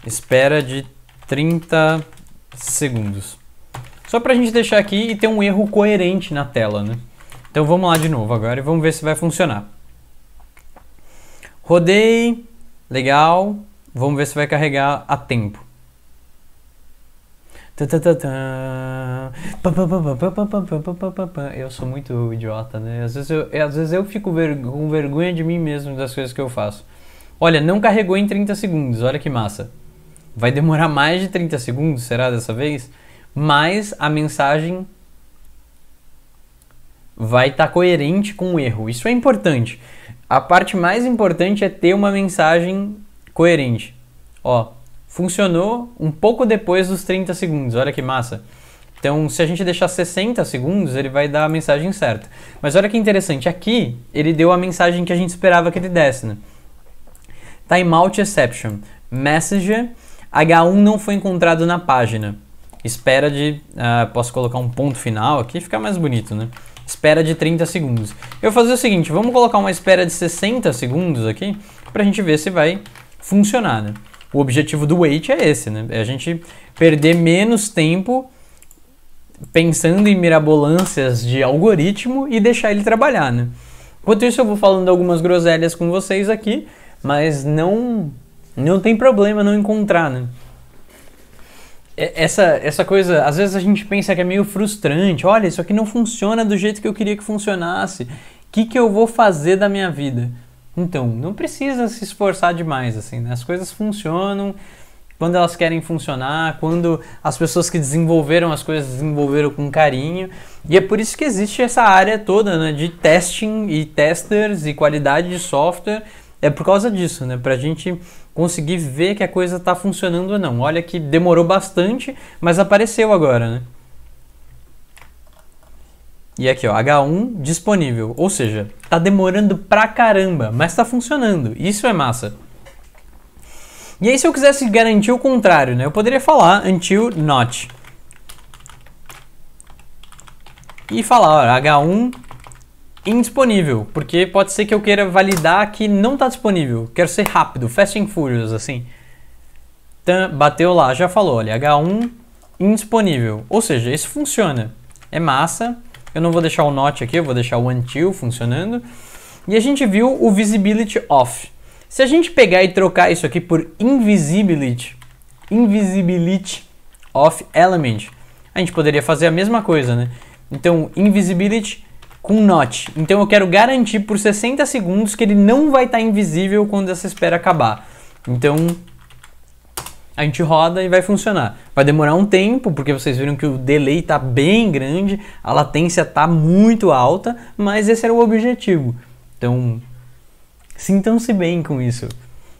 espera de 30 segundos. Só para a gente deixar aqui e ter um erro coerente na tela, né? Então vamos lá de novo agora e vamos ver se vai funcionar. Rodei, legal. Vamos ver se vai carregar a tempo. Eu sou muito idiota, né? Às vezes eu, às vezes eu fico ver, com vergonha de mim mesmo das coisas que eu faço. Olha, não carregou em 30 segundos, olha que massa. Vai demorar mais de 30 segundos, será dessa vez? Mas a mensagem vai estar tá coerente com o erro. Isso é importante. A parte mais importante é ter uma mensagem coerente. Ó, funcionou um pouco depois dos 30 segundos, olha que massa. Então, se a gente deixar 60 segundos, ele vai dar a mensagem certa. Mas olha que interessante, aqui ele deu a mensagem que a gente esperava que ele desse, né? Timeout tá exception. Messenger H1 não foi encontrado na página. Espera de. Uh, posso colocar um ponto final aqui, fica mais bonito, né? espera de 30 segundos. Eu vou fazer o seguinte, vamos colocar uma espera de 60 segundos aqui para a gente ver se vai funcionar, né? O objetivo do wait é esse, né? É a gente perder menos tempo pensando em mirabolâncias de algoritmo e deixar ele trabalhar, né? Enquanto isso eu vou falando algumas groselhas com vocês aqui, mas não não tem problema não encontrar, né? É, essa, essa coisa, às vezes a gente pensa que é meio frustrante. Olha, isso aqui não funciona do jeito que eu queria que funcionasse. O que, que eu vou fazer da minha vida? Então, não precisa se esforçar demais, assim. Né? As coisas funcionam quando elas querem funcionar, quando as pessoas que desenvolveram as coisas desenvolveram com carinho. E é por isso que existe essa área toda né, de testing e testers e qualidade de software. É por causa disso, né? Pra gente conseguir ver que a coisa está funcionando ou não. Olha que demorou bastante, mas apareceu agora, né? E aqui, ó, H1 disponível. Ou seja, tá demorando pra caramba, mas tá funcionando. Isso é massa. E aí, se eu quisesse garantir o contrário, né? Eu poderia falar until not. E falar, ó, H1 indisponível, porque pode ser que eu queira validar que não está disponível. Quero ser rápido, fast and furious, assim. Tam, bateu lá, já falou, olha, H1 indisponível. Ou seja, isso funciona. É massa. Eu não vou deixar o not aqui, eu vou deixar o until funcionando. E a gente viu o visibility off. Se a gente pegar e trocar isso aqui por invisibility, invisibility off element, a gente poderia fazer a mesma coisa, né? Então, invisibility com Notch. Então eu quero garantir por 60 segundos que ele não vai estar tá invisível quando essa espera acabar. Então a gente roda e vai funcionar. Vai demorar um tempo, porque vocês viram que o delay está bem grande, a latência está muito alta, mas esse era o objetivo. Então, sintam-se bem com isso.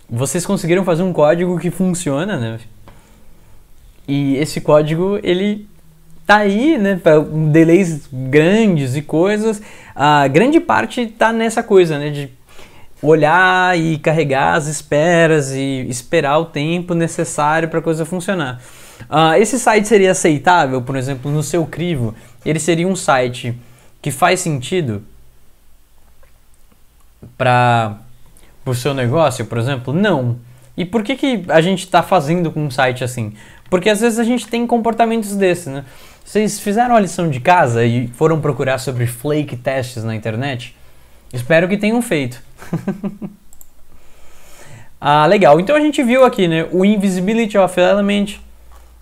Vocês conseguiram fazer um código que funciona, né? E esse código, ele tá aí, né, para delays grandes e coisas, a grande parte tá nessa coisa, né, de olhar e carregar as esperas e esperar o tempo necessário para a coisa funcionar. Uh, esse site seria aceitável, por exemplo, no seu crivo? Ele seria um site que faz sentido para o seu negócio, por exemplo? Não. E por que, que a gente está fazendo com um site assim? Porque às vezes a gente tem comportamentos desses, né? Vocês fizeram a lição de casa e foram procurar sobre flake tests na internet? Espero que tenham feito. ah, legal. Então a gente viu aqui, né, o invisibility of element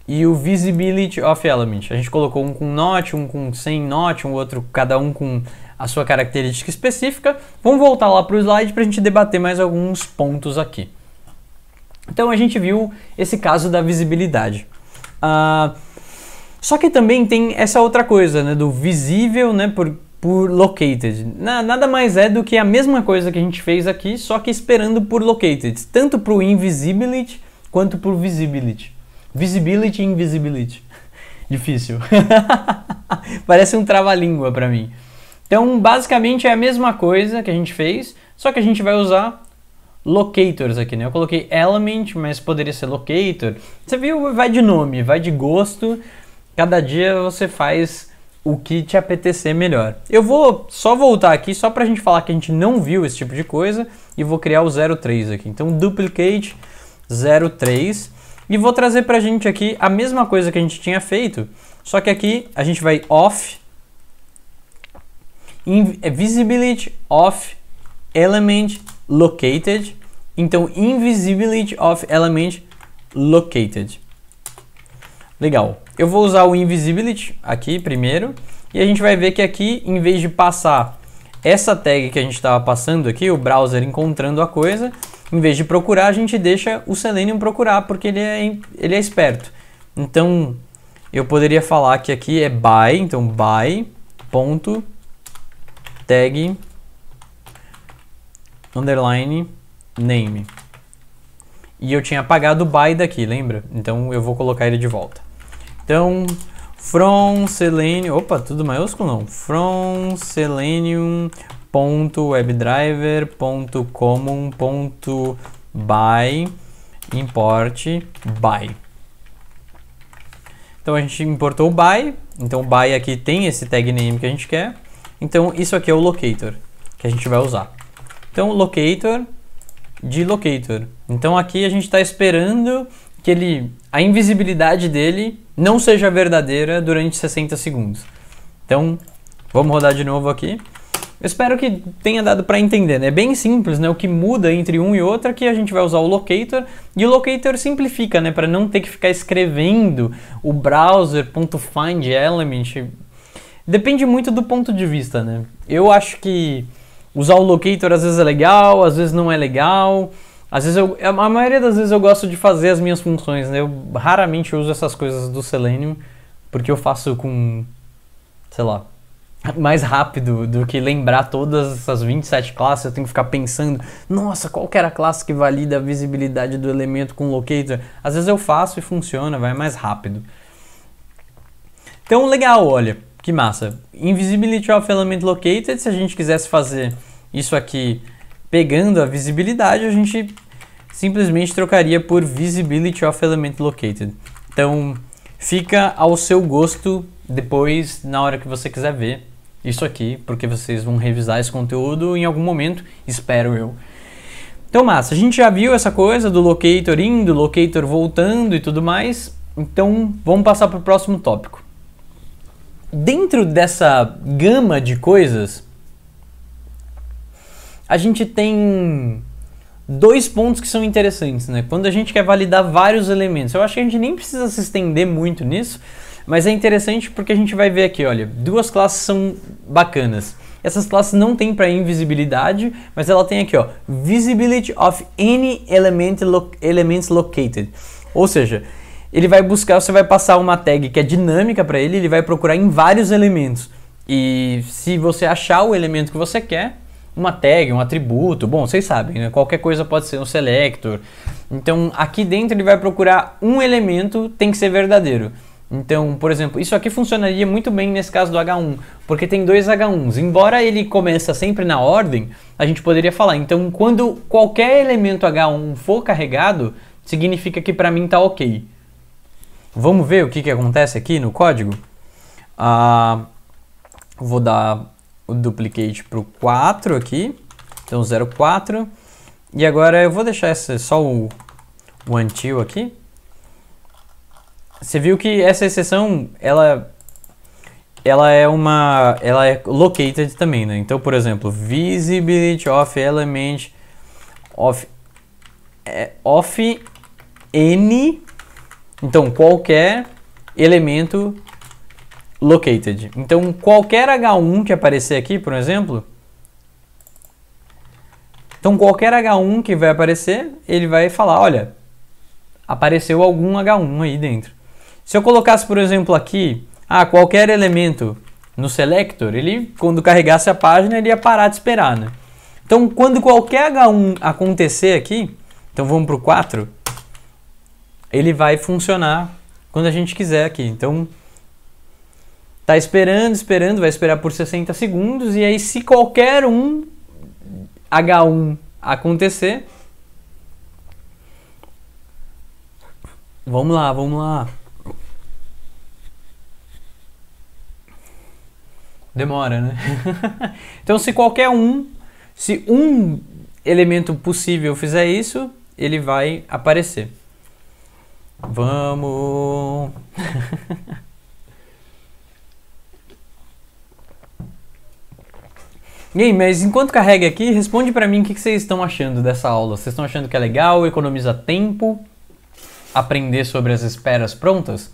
e o visibility of element. A gente colocou um com not, um com sem not, um outro cada um com a sua característica específica. Vamos voltar lá para o slide para a gente debater mais alguns pontos aqui. Então a gente viu esse caso da visibilidade. Uh, só que também tem essa outra coisa, né, do visível, né, por, por located. Nada mais é do que a mesma coisa que a gente fez aqui, só que esperando por located, tanto para o invisibility quanto para o visibility. Visibility e invisibility. Difícil. Parece um trava-língua para mim. Então, basicamente é a mesma coisa que a gente fez, só que a gente vai usar locators aqui, né? Eu coloquei element, mas poderia ser locator. Você viu? Vai de nome, vai de gosto. Cada dia você faz o que te apetecer melhor. Eu vou só voltar aqui só para a gente falar que a gente não viu esse tipo de coisa e vou criar o 03 aqui. Então duplicate 03 e vou trazer para a gente aqui a mesma coisa que a gente tinha feito, só que aqui a gente vai off é visibility of element located. Então invisibility of element located. Legal. Eu vou usar o Invisibility aqui primeiro. E a gente vai ver que aqui, em vez de passar essa tag que a gente estava passando aqui, o browser encontrando a coisa, em vez de procurar, a gente deixa o Selenium procurar, porque ele é, ele é esperto. Então, eu poderia falar que aqui é by, então by ponto tag underline name. E eu tinha apagado o by daqui, lembra? Então eu vou colocar ele de volta. Então, from selenium, opa, tudo maiúsculo não, from selenium.webdriver.common.by import by. Então a gente importou o by, então o by aqui tem esse tag name que a gente quer. Então isso aqui é o locator que a gente vai usar. Então locator de locator. Então aqui a gente está esperando que ele a invisibilidade dele não seja verdadeira durante 60 segundos. Então, vamos rodar de novo aqui. Eu espero que tenha dado para entender, né? É bem simples, né? O que muda entre um e outro é que a gente vai usar o locator e o locator simplifica, né? Para não ter que ficar escrevendo o browser.findElement. Depende muito do ponto de vista, né? Eu acho que usar o locator às vezes é legal, às vezes não é legal. Às vezes eu, é, a maioria das vezes eu gosto de fazer as minhas funções, né? Eu raramente uso essas coisas do Selenium, porque eu faço com, sei lá, mais rápido do que lembrar todas essas 27 classes, eu tenho que ficar pensando, nossa, qual que era a classe que valida a visibilidade do elemento com locator? Às vezes eu faço e funciona, vai mais rápido. Então, legal, olha, que massa. Invisibility of Element Located, se a gente quisesse fazer isso aqui pegando a visibilidade, a gente simplesmente trocaria por Visibility of Element Located. Então, fica ao seu gosto depois, na hora que você quiser ver isso aqui, porque vocês vão revisar esse conteúdo em algum momento, espero eu. Então, massa, a gente já viu essa coisa do locator indo, locator voltando e tudo mais. Então, vamos passar para o próximo tópico. Dentro dessa gama de coisas, a gente tem dois pontos que são interessantes, né? Quando a gente quer validar vários elementos, eu acho que a gente nem precisa se estender muito nisso, mas é interessante porque a gente vai ver aqui, olha, duas classes são bacanas. Essas classes não tem para invisibilidade, mas ela tem aqui, ó, visibility of any element lo elements located. Ou seja, ele vai buscar, você vai passar uma tag que é dinâmica para ele, ele vai procurar em vários elementos. E se você achar o elemento que você quer, uma tag, um atributo, bom, vocês sabem, né? qualquer coisa pode ser um selector. Então aqui dentro ele vai procurar um elemento, tem que ser verdadeiro. Então, por exemplo, isso aqui funcionaria muito bem nesse caso do H1, porque tem dois H1s. Embora ele começa sempre na ordem, a gente poderia falar. Então, quando qualquer elemento H1 for carregado, significa que para mim está ok. Vamos ver o que, que acontece aqui no código? Ah, vou dar o duplicate para o 4 aqui. Então 0,4. E agora eu vou deixar esse, só o, o until aqui. Você viu que essa exceção, ela, ela é uma, ela é located também, né? Então, por exemplo, visibility of element of, é, of n, então qualquer elemento located. Então, qualquer H1 que aparecer aqui, por exemplo, então qualquer H1 que vai aparecer, ele vai falar, olha, apareceu algum H1 aí dentro. Se eu colocasse, por exemplo, aqui, ah, qualquer elemento no selector, ele quando carregasse a página, ele ia parar de esperar, né? Então, quando qualquer H1 acontecer aqui, então vamos para o 4, ele vai funcionar quando a gente quiser aqui. Então, Tá esperando, esperando, vai esperar por 60 segundos e aí se qualquer um H1 acontecer, Vamos lá, vamos lá. Demora, né? então, se qualquer um, se um elemento possível fizer isso, ele vai aparecer. Vamos. E aí, mas enquanto carrega aqui, responde para mim o que, vocês estão achando dessa aula. Vocês estão achando que é legal, economiza tempo, aprender sobre as esperas prontas?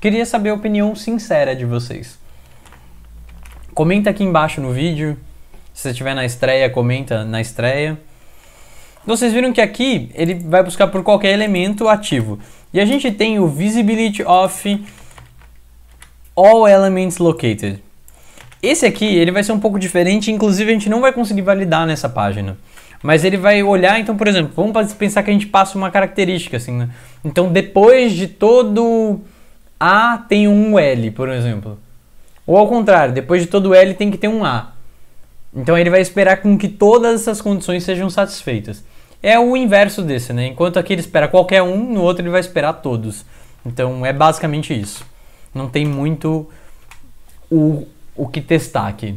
Queria saber a opinião sincera de vocês. Comenta aqui embaixo no vídeo. Se você estiver na estreia, comenta na estreia. Vocês viram que aqui ele vai buscar por qualquer elemento ativo. E a gente tem o visibility of all elements located. Esse aqui, ele vai ser um pouco diferente, inclusive a gente não vai conseguir validar nessa página. Mas ele vai olhar, então, por exemplo, vamos pensar que a gente passa uma característica, assim, né? Então, depois de todo A tem um L, por exemplo. Ou ao contrário, depois de todo L tem que ter um A. Então, ele vai esperar com que todas essas condições sejam satisfeitas. É o inverso desse, né? Enquanto aqui ele espera qualquer um, no outro ele vai esperar todos. Então, é basicamente isso. Não tem muito o o que testar aqui.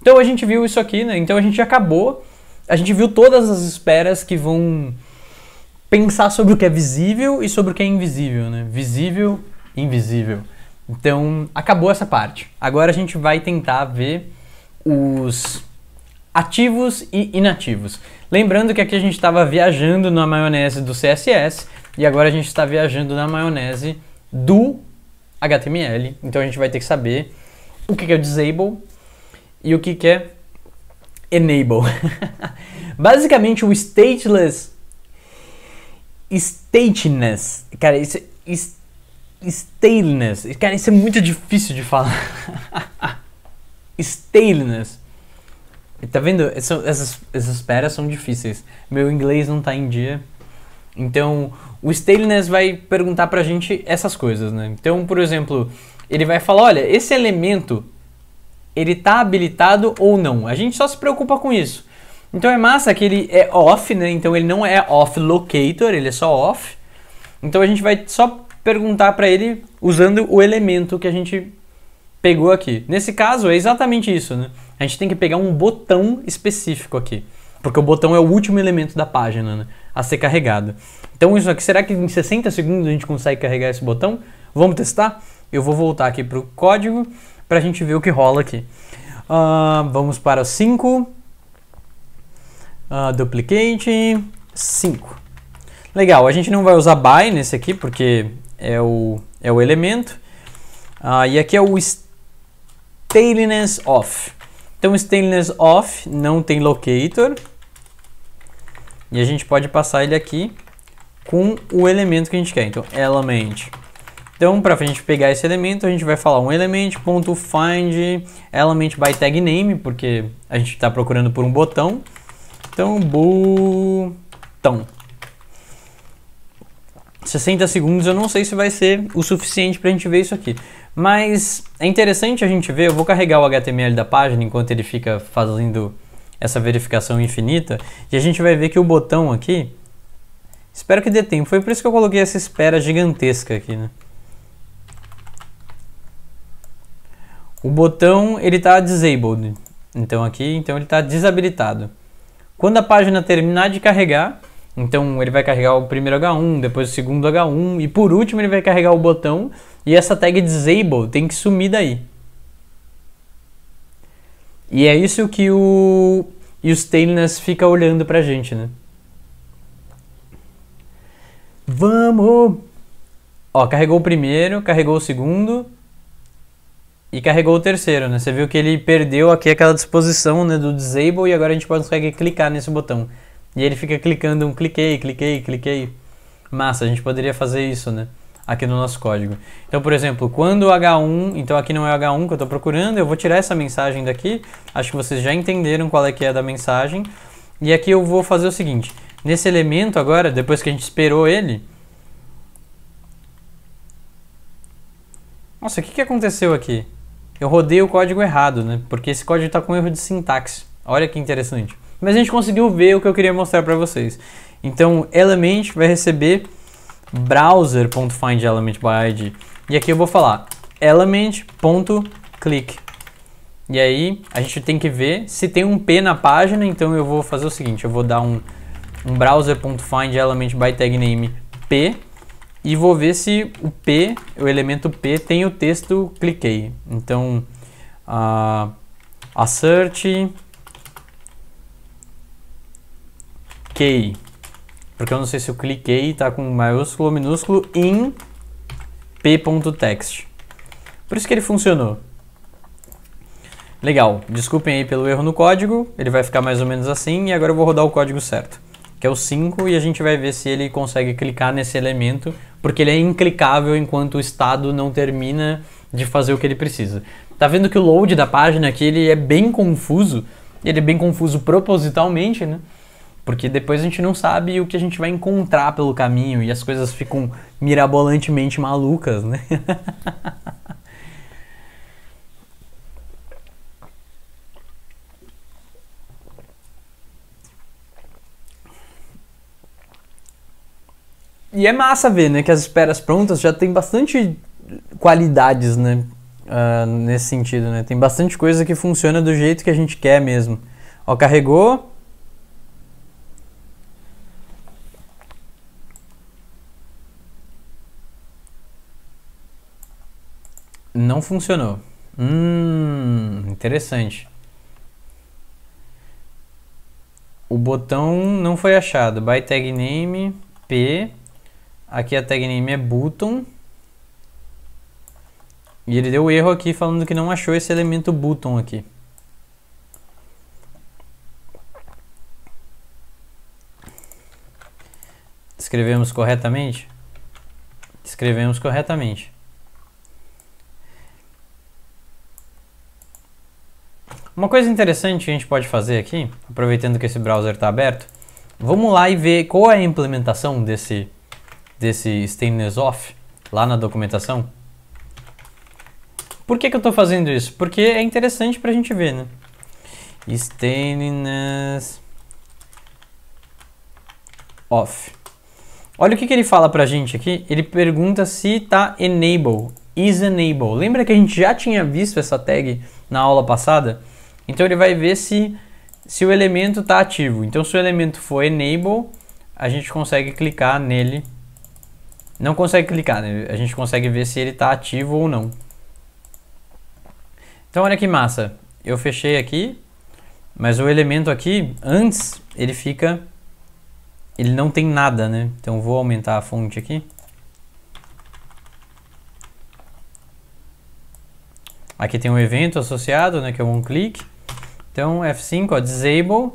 Então a gente viu isso aqui, né? Então a gente acabou, a gente viu todas as esperas que vão pensar sobre o que é visível e sobre o que é invisível, né? Visível, invisível. Então acabou essa parte. Agora a gente vai tentar ver os ativos e inativos. Lembrando que aqui a gente estava viajando na maionese do CSS e agora a gente está viajando na maionese do HTML. Então a gente vai ter que saber o que é o disable e o que é enable. Basicamente, o stateless stateless, cara, isso é staleness, cara, isso é muito difícil de falar. staleness. Tá vendo? Essas, essas, essas peras são difíceis. Meu inglês não tá em dia. Então, o staleness vai perguntar pra gente essas coisas, né? Então, por exemplo, ele vai falar, olha, esse elemento ele está habilitado ou não. A gente só se preocupa com isso. Então é massa que ele é off, né? Então ele não é off locator, ele é só off. Então a gente vai só perguntar para ele usando o elemento que a gente pegou aqui. Nesse caso é exatamente isso, né? A gente tem que pegar um botão específico aqui, porque o botão é o último elemento da página né? a ser carregado. Então isso aqui, será que em 60 segundos a gente consegue carregar esse botão? Vamos testar? Eu vou voltar aqui para o código para a gente ver o que rola aqui. Uh, vamos para o 5. Uh, ah, duplicate 5. Legal, a gente não vai usar by nesse aqui porque é o, é o elemento. Uh, e aqui é o staleness off. Então staleness off não tem locator. E a gente pode passar ele aqui com o elemento que a gente quer. Então element então, para a gente pegar esse elemento, a gente vai falar um element.find element by tag name, porque a gente está procurando por um botão. Então, botão. 60 segundos, eu não sei se vai ser o suficiente para a gente ver isso aqui. Mas é interessante a gente ver, eu vou carregar o HTML da página enquanto ele fica fazendo essa verificação infinita, e a gente vai ver que o botão aqui, espero que dê tempo, foi por isso que eu coloquei essa espera gigantesca aqui, né? O botão ele está disabled, então aqui então ele está desabilitado. Quando a página terminar de carregar, então ele vai carregar o primeiro H1, depois o segundo H1 e por último ele vai carregar o botão e essa tag disabled tem que sumir daí. E é isso que o e o Stainless fica olhando pra gente, né? Vamos! Ó, carregou o primeiro, carregou o segundo, e carregou o terceiro, né? Você viu que ele perdeu aqui aquela disposição né, do disable e agora a gente consegue clicar nesse botão. E ele fica clicando um cliquei, cliquei, cliquei. Massa, a gente poderia fazer isso, né? Aqui no nosso código. Então, por exemplo, quando o H1, então aqui não é o H1 que eu estou procurando, eu vou tirar essa mensagem daqui. Acho que vocês já entenderam qual é que é da mensagem. E aqui eu vou fazer o seguinte, nesse elemento agora, depois que a gente esperou ele, Nossa, o que, que aconteceu aqui? Eu rodei o código errado, né? Porque esse código está com erro de sintaxe. Olha que interessante. Mas a gente conseguiu ver o que eu queria mostrar para vocês. Então, element vai receber browser.findElementById. E aqui eu vou falar element.click. E aí a gente tem que ver se tem um P na página, então eu vou fazer o seguinte, eu vou dar um, um browser.findElementByTagName P e vou ver se o P, o elemento P, tem o texto cliquei. Então, uh, assert key, porque eu não sei se eu cliquei está com maiúsculo ou minúsculo, in p.text. Por isso que ele funcionou. Legal, desculpem aí pelo erro no código, ele vai ficar mais ou menos assim, e agora eu vou rodar o código certo, que é o 5, e a gente vai ver se ele consegue clicar nesse elemento porque ele é inclicável enquanto o estado não termina de fazer o que ele precisa. Tá vendo que o load da página aqui ele é bem confuso, ele é bem confuso propositalmente, né? Porque depois a gente não sabe o que a gente vai encontrar pelo caminho e as coisas ficam mirabolantemente malucas, né? E é massa ver, né, que as esperas prontas já tem bastante qualidades, né, uh, nesse sentido, né. Tem bastante coisa que funciona do jeito que a gente quer mesmo. Ó, carregou. Não funcionou. Hum, interessante. O botão não foi achado. By tag name, P, Aqui a tag name é button. E ele deu erro aqui falando que não achou esse elemento button aqui. Escrevemos corretamente? Escrevemos corretamente. Uma coisa interessante que a gente pode fazer aqui, aproveitando que esse browser está aberto, vamos lá e ver qual é a implementação desse desse stainless off lá na documentação. Por que, que eu estou fazendo isso? Porque é interessante para a gente ver, né? Stainless off. Olha o que, que ele fala para a gente aqui. Ele pergunta se está enable, is enable. Lembra que a gente já tinha visto essa tag na aula passada? Então ele vai ver se, se o elemento está ativo. Então se o elemento for enable, a gente consegue clicar nele não consegue clicar, né? A gente consegue ver se ele está ativo ou não. Então olha que massa. Eu fechei aqui, mas o elemento aqui, antes, ele fica... Ele não tem nada, né? Então vou aumentar a fonte aqui. Aqui tem um evento associado, né? Que é um clique. Então F5, ó, disable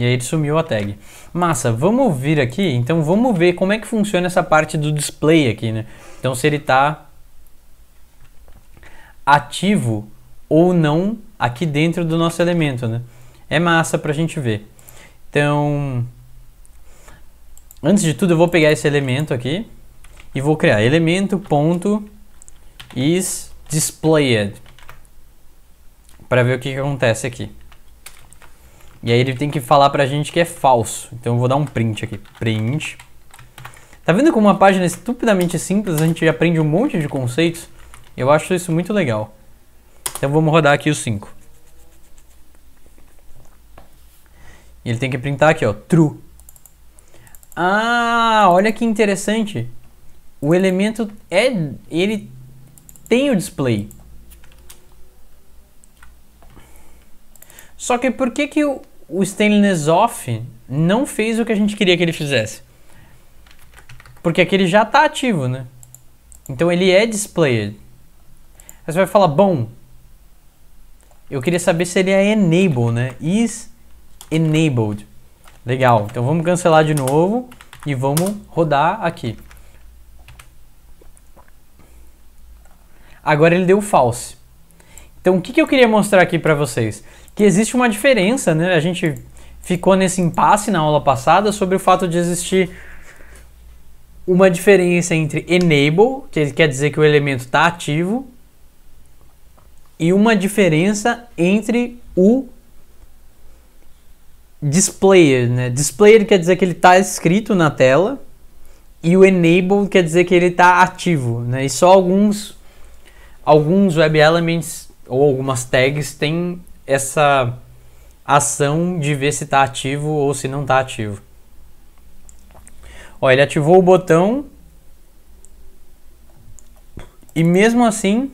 E aí ele sumiu a tag. Massa, vamos vir aqui, então vamos ver como é que funciona essa parte do display aqui, né? Então se ele está ativo ou não aqui dentro do nosso elemento, né? É massa para a gente ver. Então, antes de tudo eu vou pegar esse elemento aqui e vou criar elemento.isDisplayed para ver o que, que acontece aqui. E aí ele tem que falar pra gente que é falso. Então eu vou dar um print aqui. Print. Tá vendo como uma página estupidamente simples a gente aprende um monte de conceitos? Eu acho isso muito legal. Então vamos rodar aqui os 5. Ele tem que printar aqui, ó, true. Ah, olha que interessante. O elemento é ele tem o display. Só que por que que o o Stainless não fez o que a gente queria que ele fizesse. Porque aqui ele já está ativo, né? Então ele é displayed. Aí você vai falar, bom, eu queria saber se ele é enable, né? Is enabled. Legal, então vamos cancelar de novo e vamos rodar aqui. Agora ele deu false. Então o que, que eu queria mostrar aqui para vocês? que existe uma diferença, né? A gente ficou nesse impasse na aula passada sobre o fato de existir uma diferença entre enable, que quer dizer que o elemento está ativo, e uma diferença entre o displayer, né? Displayer quer dizer que ele está escrito na tela e o enable quer dizer que ele está ativo, né? E só alguns alguns web elements ou algumas tags têm essa ação de ver se está ativo ou se não está ativo. Ó, ele ativou o botão e mesmo assim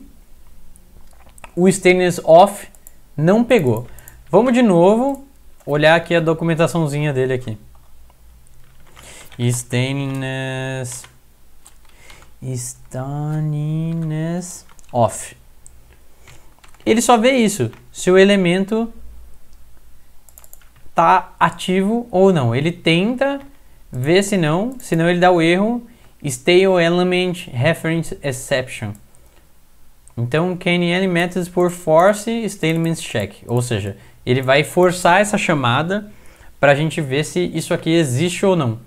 o stainless off não pegou. Vamos de novo olhar aqui a documentaçãozinha dele aqui. Stainless stainless off ele só vê isso, se o elemento está ativo ou não. Ele tenta ver se não, senão ele dá o erro stale element reference exception. Então, can any methods por force statements check, ou seja, ele vai forçar essa chamada para a gente ver se isso aqui existe ou não.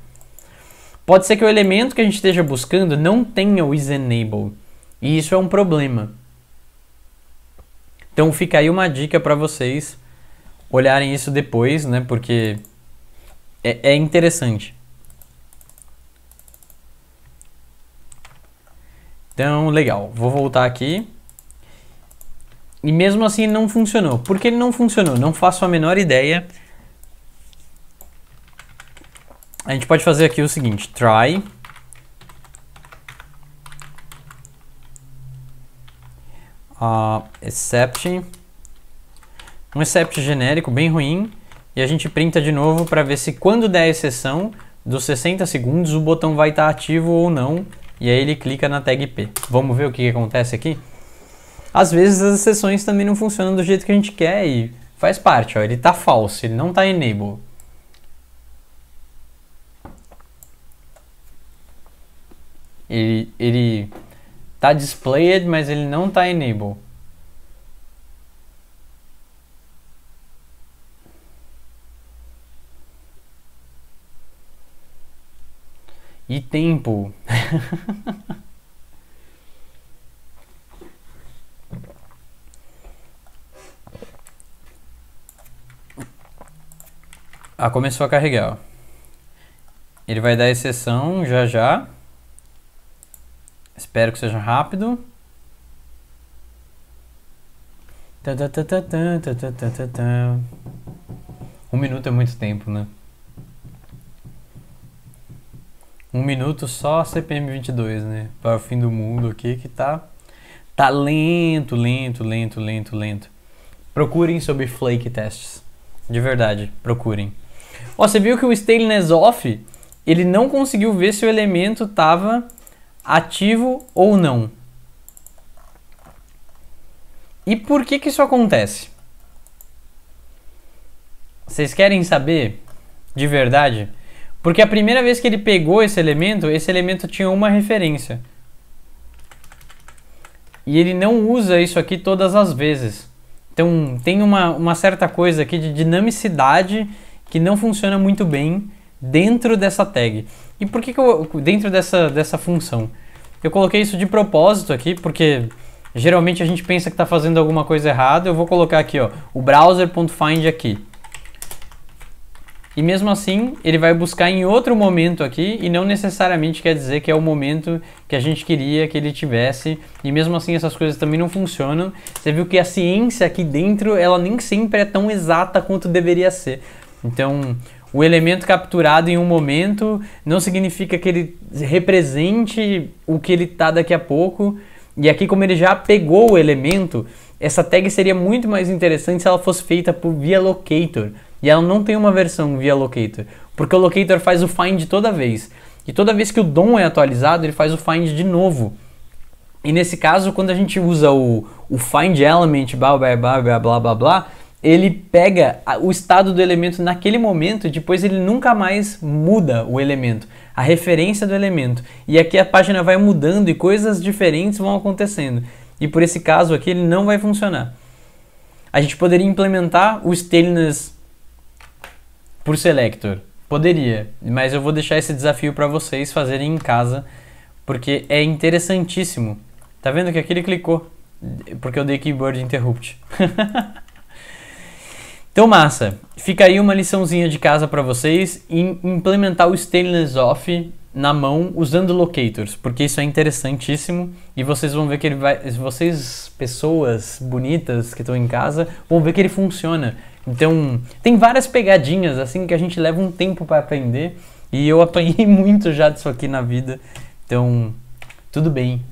Pode ser que o elemento que a gente esteja buscando não tenha o isEnable, e isso é um problema. Então fica aí uma dica para vocês olharem isso depois, né? Porque é, é interessante. Então, legal. Vou voltar aqui. E mesmo assim não funcionou. Por que ele não funcionou? Não faço a menor ideia. A gente pode fazer aqui o seguinte, try uh, except, um except genérico bem ruim, e a gente printa de novo para ver se quando der a exceção dos 60 segundos o botão vai estar tá ativo ou não, e aí ele clica na tag P. Vamos ver o que, que acontece aqui? Às vezes as exceções também não funcionam do jeito que a gente quer e faz parte, ó, ele está falso, ele não está enable. Ele, ele Tá displayed, mas ele não tá enable. E tempo. ah, começou a carregar. Ele vai dar exceção já já. Espero que seja rápido. Um minuto é muito tempo, né? Um minuto só CPM 22, né? Para o fim do mundo aqui que tá tá lento, lento, lento, lento, lento. Procurem sobre flake tests. De verdade, procurem. Ó, você viu que o staleness off, ele não conseguiu ver se o elemento tava ativo ou não. E por que, que isso acontece? Vocês querem saber de verdade? Porque a primeira vez que ele pegou esse elemento, esse elemento tinha uma referência. E ele não usa isso aqui todas as vezes. Então tem uma, uma certa coisa aqui de dinamicidade que não funciona muito bem dentro dessa tag. E por que, que eu, dentro dessa, dessa função? Eu coloquei isso de propósito aqui, porque geralmente a gente pensa que está fazendo alguma coisa errada. Eu vou colocar aqui, ó, o browser.find aqui. E mesmo assim, ele vai buscar em outro momento aqui e não necessariamente quer dizer que é o momento que a gente queria que ele tivesse. E mesmo assim, essas coisas também não funcionam. Você viu que a ciência aqui dentro, ela nem sempre é tão exata quanto deveria ser. Então, o elemento capturado em um momento não significa que ele represente o que ele tá daqui a pouco. E aqui, como ele já pegou o elemento, essa tag seria muito mais interessante se ela fosse feita por via locator. E ela não tem uma versão via locator, porque o locator faz o find toda vez. E toda vez que o DOM é atualizado, ele faz o find de novo. E nesse caso, quando a gente usa o, o find element, blá blá blá blá blá blá, blá ele pega o estado do elemento naquele momento e depois ele nunca mais muda o elemento, a referência do elemento. E aqui a página vai mudando e coisas diferentes vão acontecendo. E por esse caso aqui ele não vai funcionar. A gente poderia implementar o staleness por selector. Poderia, mas eu vou deixar esse desafio para vocês fazerem em casa, porque é interessantíssimo. Tá vendo que aqui ele clicou, porque eu dei keyboard interrupt. Então, massa, fica aí uma liçãozinha de casa para vocês em implementar o stainless off na mão usando locators, porque isso é interessantíssimo e vocês vão ver que ele vai, vocês pessoas bonitas que estão em casa vão ver que ele funciona. Então, tem várias pegadinhas assim que a gente leva um tempo para aprender e eu apanhei muito já disso aqui na vida. Então, tudo bem.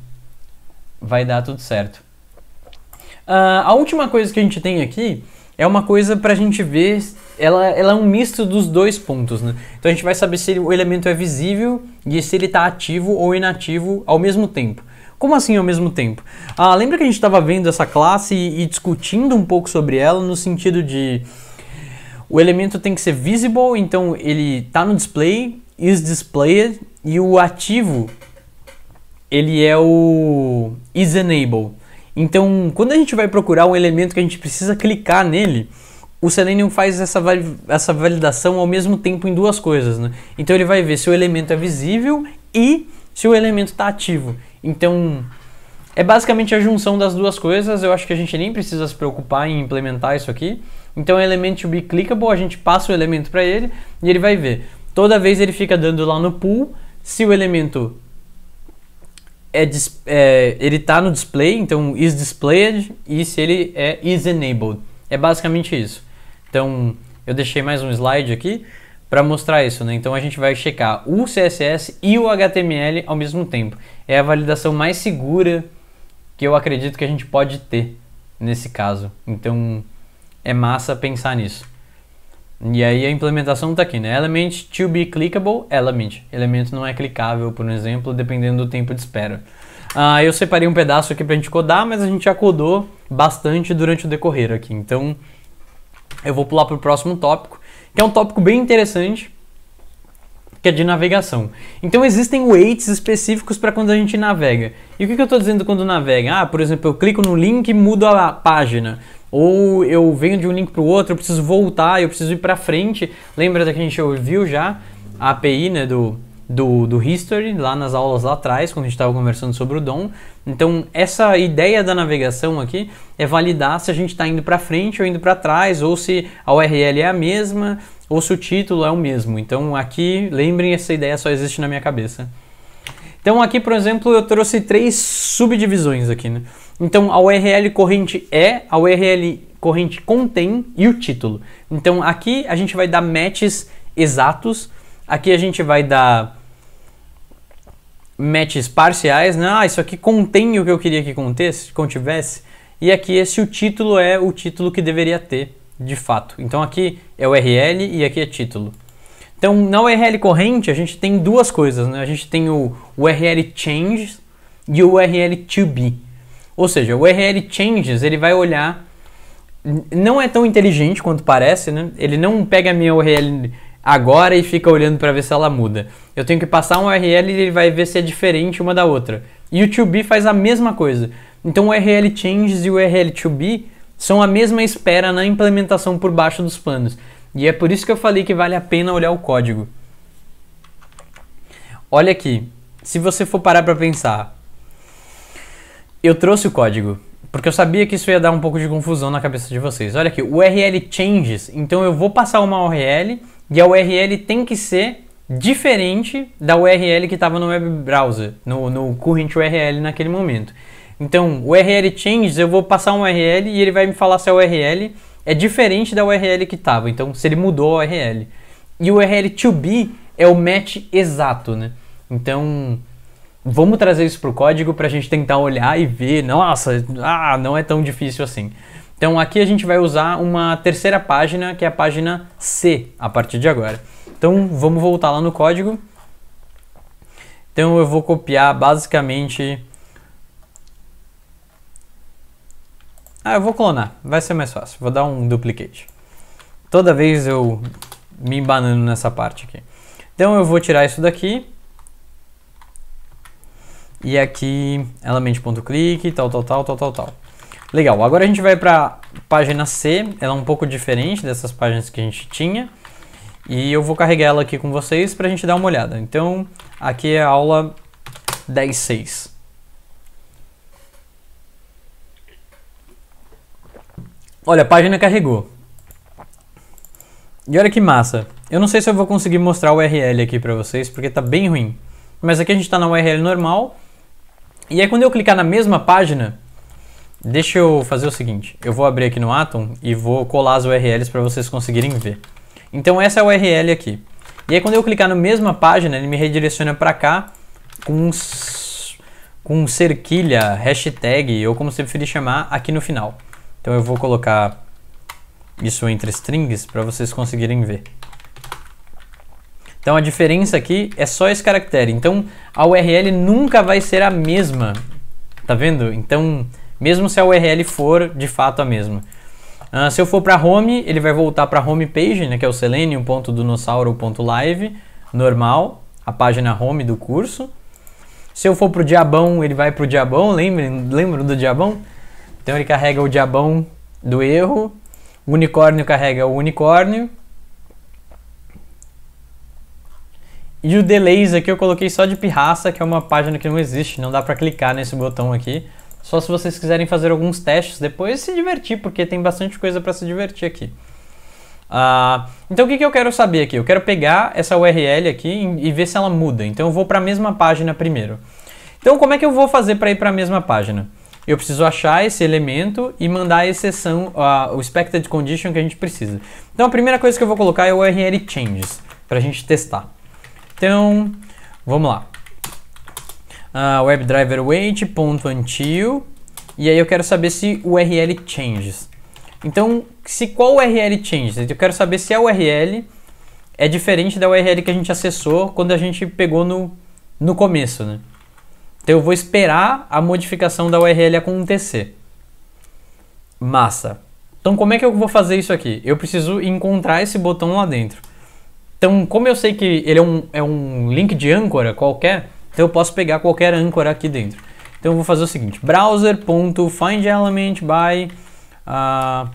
Vai dar tudo certo. Uh, a última coisa que a gente tem aqui é uma coisa para a gente ver, ela, ela é um misto dos dois pontos, né? Então a gente vai saber se o elemento é visível e se ele está ativo ou inativo ao mesmo tempo. Como assim ao mesmo tempo? Ah, lembra que a gente estava vendo essa classe e, e, discutindo um pouco sobre ela no sentido de o elemento tem que ser visible, então ele está no display, is displayed, e o ativo ele é o is enabled. Então, quando a gente vai procurar um elemento que a gente precisa clicar nele, o Selenium faz essa, essa validação ao mesmo tempo em duas coisas. Né? Então, ele vai ver se o elemento é visível e se o elemento está ativo. Então, é basicamente a junção das duas coisas. Eu acho que a gente nem precisa se preocupar em implementar isso aqui. Então, o é elemento to be clickable, a gente passa o elemento para ele e ele vai ver. Toda vez ele fica dando lá no pool se o elemento é, é, ele tá no display, então is displayed e se ele é is enabled. É basicamente isso. Então, eu deixei mais um slide aqui para mostrar isso, né? Então a gente vai checar o CSS e o HTML ao mesmo tempo. É a validação mais segura que eu acredito que a gente pode ter nesse caso. Então, é massa pensar nisso. E aí a implementação está aqui, né? Element to be clickable, element. Elemento não é clicável, por exemplo, dependendo do tempo de espera. Ah, eu separei um pedaço aqui para a gente codar, mas a gente já codou bastante durante o decorrer aqui. Então, eu vou pular para o próximo tópico, que é um tópico bem interessante, que é de navegação. Então existem weights específicos para quando a gente navega. E o que, que eu estou dizendo quando navega? Ah, por exemplo, eu clico no link e mudo a página ou eu venho de um link para o outro, eu preciso voltar, eu preciso ir para frente. Lembra da que a gente ouviu já a API né, do, do, do History, lá nas aulas lá atrás, quando a gente estava conversando sobre o DOM. Então, essa ideia da navegação aqui é validar se a gente está indo para frente ou indo para trás, ou se a URL é a mesma, ou se o título é o mesmo. Então, aqui, lembrem, essa ideia só existe na minha cabeça. Então, aqui, por exemplo, eu trouxe três subdivisões aqui, né? Então a URL corrente é, a URL corrente contém e o título. Então aqui a gente vai dar matches exatos, aqui a gente vai dar matches parciais, né? Ah, isso aqui contém o que eu queria que contesse, contivesse. E aqui esse o título é o título que deveria ter, de fato. Então aqui é URL e aqui é título. Então na URL corrente a gente tem duas coisas, né? A gente tem o URL change e o URL to be. Ou seja, o URL changes, ele vai olhar não é tão inteligente quanto parece, né? Ele não pega a minha URL agora e fica olhando para ver se ela muda. Eu tenho que passar um URL e ele vai ver se é diferente uma da outra. E o 2 faz a mesma coisa. Então o URL changes e o URL to be são a mesma espera na implementação por baixo dos panos. E é por isso que eu falei que vale a pena olhar o código. Olha aqui, se você for parar para pensar, eu trouxe o código, porque eu sabia que isso ia dar um pouco de confusão na cabeça de vocês. Olha aqui, URL changes, então eu vou passar uma URL e a URL tem que ser diferente da URL que estava no web browser, no, no current URL naquele momento. Então, URL changes, eu vou passar um URL e ele vai me falar se a URL é diferente da URL que estava. Então, se ele mudou a URL. E o URL to be é o match exato, né? Então, vamos trazer isso para o código para a gente tentar olhar e ver, nossa, ah, não é tão difícil assim. Então aqui a gente vai usar uma terceira página, que é a página C, a partir de agora. Então vamos voltar lá no código. Então eu vou copiar basicamente... Ah, eu vou clonar, vai ser mais fácil, vou dar um duplicate. Toda vez eu me embanando nessa parte aqui. Então eu vou tirar isso daqui, e aqui, clique tal, tal, tal, tal, tal, tal. Legal, agora a gente vai para página C, ela é um pouco diferente dessas páginas que a gente tinha. E eu vou carregar ela aqui com vocês para a gente dar uma olhada. Então, aqui é a aula 106. Olha, a página carregou. E olha que massa. Eu não sei se eu vou conseguir mostrar o URL aqui para vocês, porque tá bem ruim. Mas aqui a gente está na URL normal e aí quando eu clicar na mesma página, deixa eu fazer o seguinte, eu vou abrir aqui no Atom e vou colar as URLs para vocês conseguirem ver. Então essa é a URL aqui. E aí quando eu clicar na mesma página, ele me redireciona para cá com, com cerquilha, hashtag ou como você preferir chamar aqui no final. Então eu vou colocar isso entre strings para vocês conseguirem ver. Então a diferença aqui é só esse caractere. Então a URL nunca vai ser a mesma. Tá vendo? Então, mesmo se a URL for de fato a mesma. Uh, se eu for para home, ele vai voltar para home page, né, que é o selenium.dinossauro.live, normal, a página home do curso. Se eu for para o diabão, ele vai para o diabão, lembram, lembram do diabão? Então ele carrega o diabão do erro, o unicórnio carrega o unicórnio, E o Delays aqui eu coloquei só de pirraça, que é uma página que não existe, não dá para clicar nesse botão aqui. Só se vocês quiserem fazer alguns testes depois se divertir, porque tem bastante coisa para se divertir aqui. Uh, então o que, que eu quero saber aqui? Eu quero pegar essa URL aqui e, e ver se ela muda. Então eu vou para a mesma página primeiro. Então como é que eu vou fazer para ir para a mesma página? Eu preciso achar esse elemento e mandar a exceção, uh, o expected condition que a gente precisa. Então a primeira coisa que eu vou colocar é o URL changes, para a gente testar. Então, vamos lá. Uh, WebDriver wait.until. E aí eu quero saber se URL changes. Então, se qual URL changes? Eu quero saber se a URL é diferente da URL que a gente acessou quando a gente pegou no, no começo, né? Então eu vou esperar a modificação da URL acontecer. Massa. Então como é que eu vou fazer isso aqui? Eu preciso encontrar esse botão lá dentro. Então, como eu sei que ele é um, é um link de âncora qualquer, então eu posso pegar qualquer âncora aqui dentro. Então eu vou fazer o seguinte, browser.findElement by uh, ah,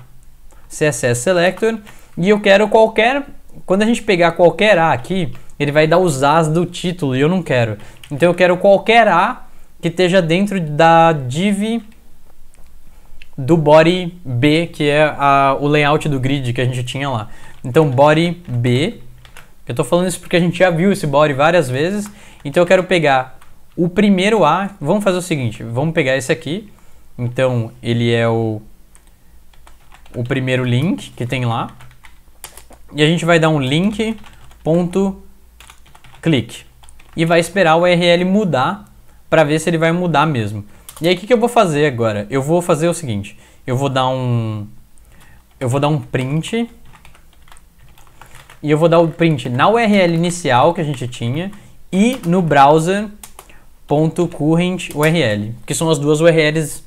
CSS Selector e eu quero qualquer, quando a gente pegar qualquer A aqui, ele vai dar os As do título e eu não quero. Então eu quero qualquer A que esteja dentro da div do body B, que é a, o layout do grid que a gente tinha lá. Então body B eu tô falando isso porque a gente já viu esse body várias vezes, então eu quero pegar o primeiro A, vamos fazer o seguinte, vamos pegar esse aqui, então ele é o, o primeiro link que tem lá, e a gente vai dar um link clique e vai esperar o URL mudar para ver se ele vai mudar mesmo. E aí o que, que eu vou fazer agora? Eu vou fazer o seguinte, eu vou dar um, eu vou dar um print e eu vou dar o print na URL inicial que a gente tinha e no browser.current.url, que são as duas URLs,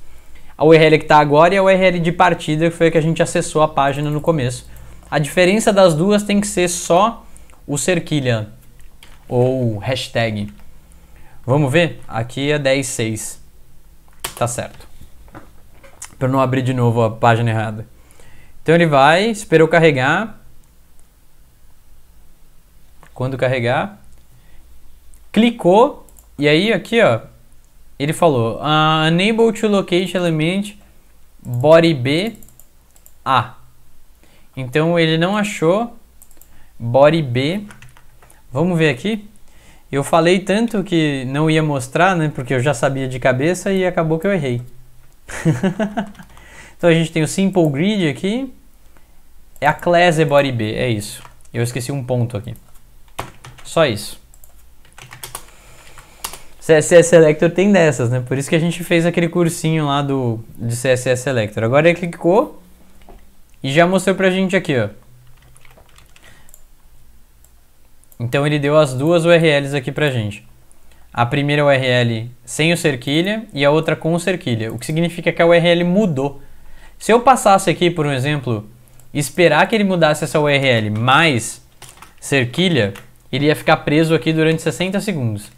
a URL que está agora e a URL de partida, que foi a que a gente acessou a página no começo. A diferença das duas tem que ser só o cerquilha ou hashtag. Vamos ver? Aqui é 10.6. Tá certo. Para não abrir de novo a página errada. Então ele vai, esperou carregar, quando carregar, clicou e aí aqui, ó, ele falou uh, unable to locate element body B A. Então ele não achou body B. Vamos ver aqui. Eu falei tanto que não ia mostrar, né? Porque eu já sabia de cabeça e acabou que eu errei. então a gente tem o simple grid aqui. É a class é body B, é isso. Eu esqueci um ponto aqui. Só isso. CSS Selector tem dessas, né? Por isso que a gente fez aquele cursinho lá do de CSS Selector. Agora ele clicou e já mostrou pra gente aqui, ó. Então ele deu as duas URLs aqui pra gente. A primeira URL sem o cerquilha e a outra com o cerquilha, o que significa que a URL mudou. Se eu passasse aqui, por um exemplo, esperar que ele mudasse essa URL mais cerquilha, ele ia ficar preso aqui durante 60 segundos.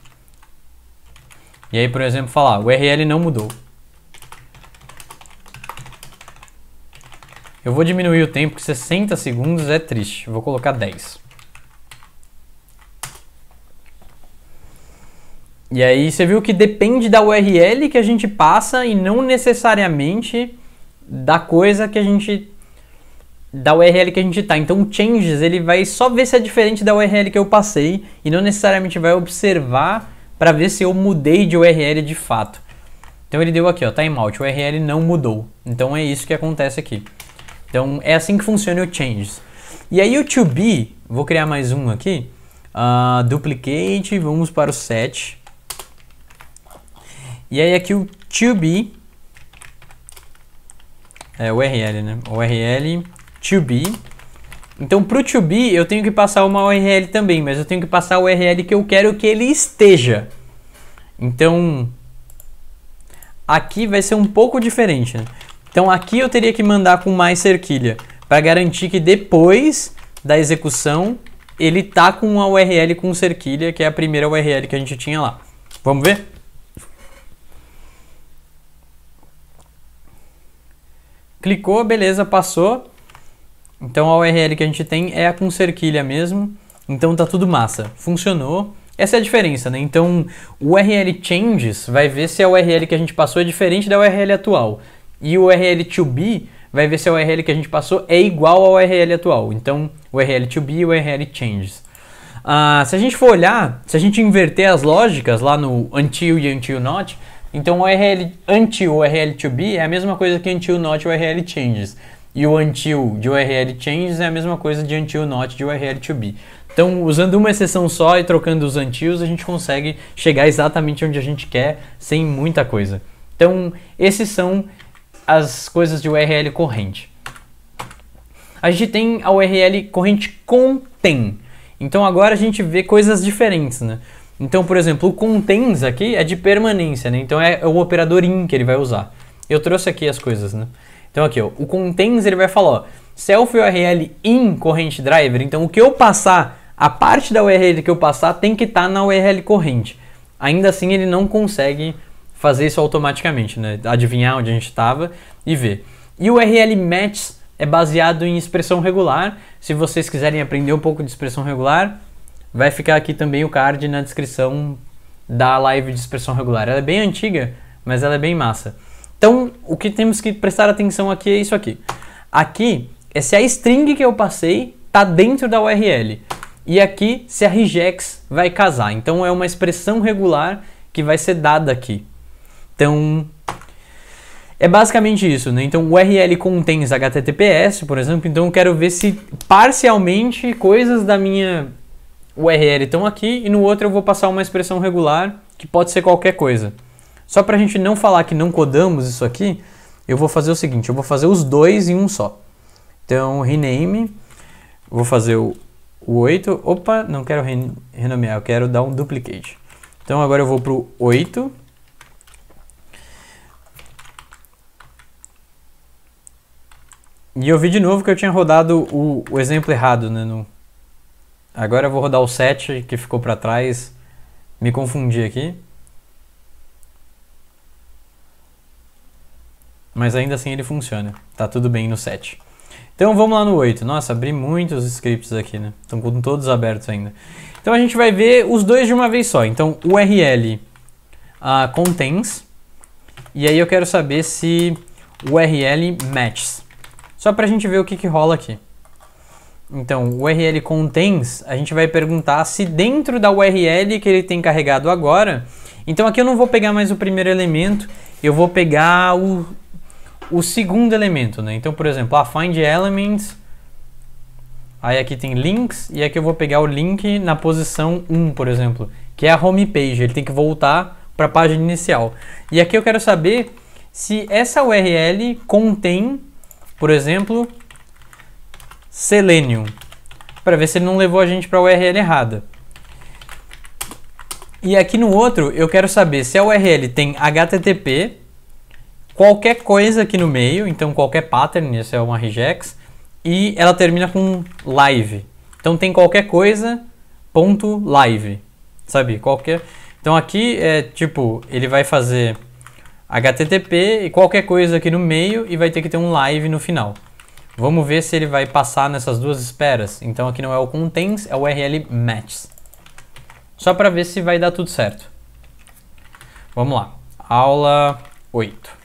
E aí, por exemplo, falar, o URL não mudou. Eu vou diminuir o tempo, que 60 segundos é triste. vou colocar 10. E aí você viu que depende da URL que a gente passa e não necessariamente da coisa que a gente da URL que a gente está. Então o changes ele vai só ver se é diferente da URL que eu passei e não necessariamente vai observar para ver se eu mudei de URL de fato. Então ele deu aqui, ó, timeout, o URL não mudou. Então é isso que acontece aqui. Então é assim que funciona o changes. E aí o to be, vou criar mais um aqui, uh, duplicate, vamos para o set. E aí aqui o to be, é URL, né? URL to be. Então, para o to be, eu tenho que passar uma URL também, mas eu tenho que passar a URL que eu quero que ele esteja. Então, aqui vai ser um pouco diferente. Né? Então, aqui eu teria que mandar com mais cerquilha, para garantir que depois da execução, ele tá com uma URL com cerquilha, que é a primeira URL que a gente tinha lá. Vamos ver? Clicou, beleza, passou. Então a URL que a gente tem é a com cerquilha mesmo. Então tá tudo massa. Funcionou. Essa é a diferença, né? Então, o URL changes vai ver se a URL que a gente passou é diferente da URL atual. E o URL to be vai ver se a URL que a gente passou é igual à URL atual. Então, URL to be e URL changes. Ah, se a gente for olhar, se a gente inverter as lógicas lá no until e until not, então o URL until URL to be é a mesma coisa que until not URL changes e o until de URL changes é a mesma coisa de until not de URL to be. Então, usando uma exceção só e trocando os antios a gente consegue chegar exatamente onde a gente quer sem muita coisa. Então, esses são as coisas de URL corrente. A gente tem a URL corrente contém. Então, agora a gente vê coisas diferentes, né? Então, por exemplo, o contens aqui é de permanência, né? Então é o operador in que ele vai usar. Eu trouxe aqui as coisas, né? Então aqui, ó, o contains ele vai falar, ó, self URL in corrente driver, então o que eu passar, a parte da URL que eu passar tem que estar tá na URL corrente. Ainda assim ele não consegue fazer isso automaticamente, né? Adivinhar onde a gente estava e ver. E o URL match é baseado em expressão regular. Se vocês quiserem aprender um pouco de expressão regular, vai ficar aqui também o card na descrição da live de expressão regular. Ela é bem antiga, mas ela é bem massa. Então, o que temos que prestar atenção aqui é isso aqui. Aqui é se a string que eu passei está dentro da URL. E aqui se a regex vai casar. Então, é uma expressão regular que vai ser dada aqui. Então, é basicamente isso, né? Então, o URL contém HTTPS, por exemplo. Então, eu quero ver se parcialmente coisas da minha URL estão aqui e no outro eu vou passar uma expressão regular que pode ser qualquer coisa. Só para a gente não falar que não codamos isso aqui, eu vou fazer o seguinte, eu vou fazer os dois em um só. Então, rename, vou fazer o, o 8, opa, não quero re renomear, eu quero dar um duplicate. Então agora eu vou para o 8, E eu vi de novo que eu tinha rodado o, o exemplo errado, né? No... Agora eu vou rodar o 7 que ficou para trás. Me confundi aqui. mas ainda assim ele funciona. Tá tudo bem no 7. Então vamos lá no 8. Nossa, abri muitos scripts aqui, né? Estão com todos abertos ainda. Então a gente vai ver os dois de uma vez só. Então URL uh, ah, contains e aí eu quero saber se URL matches. Só para a gente ver o que, que rola aqui. Então, URL contains, a gente vai perguntar se dentro da URL que ele tem carregado agora. Então aqui eu não vou pegar mais o primeiro elemento, eu vou pegar o, o segundo elemento, né? Então, por exemplo, a ah, find elements, aí aqui tem links, e aqui eu vou pegar o link na posição 1, por exemplo, que é a home page, ele tem que voltar para a página inicial. E aqui eu quero saber se essa URL contém, por exemplo, Selenium, para ver se ele não levou a gente para a URL errada. E aqui no outro, eu quero saber se a URL tem HTTP, qualquer coisa aqui no meio, então qualquer pattern, isso é uma regex, e ela termina com live. Então tem qualquer coisa, ponto live, sabe? Qualquer... Então aqui é tipo, ele vai fazer HTTP e qualquer coisa aqui no meio e vai ter que ter um live no final. Vamos ver se ele vai passar nessas duas esperas. Então aqui não é o contains, é o URL matches. Só para ver se vai dar tudo certo. Vamos lá. Aula 8.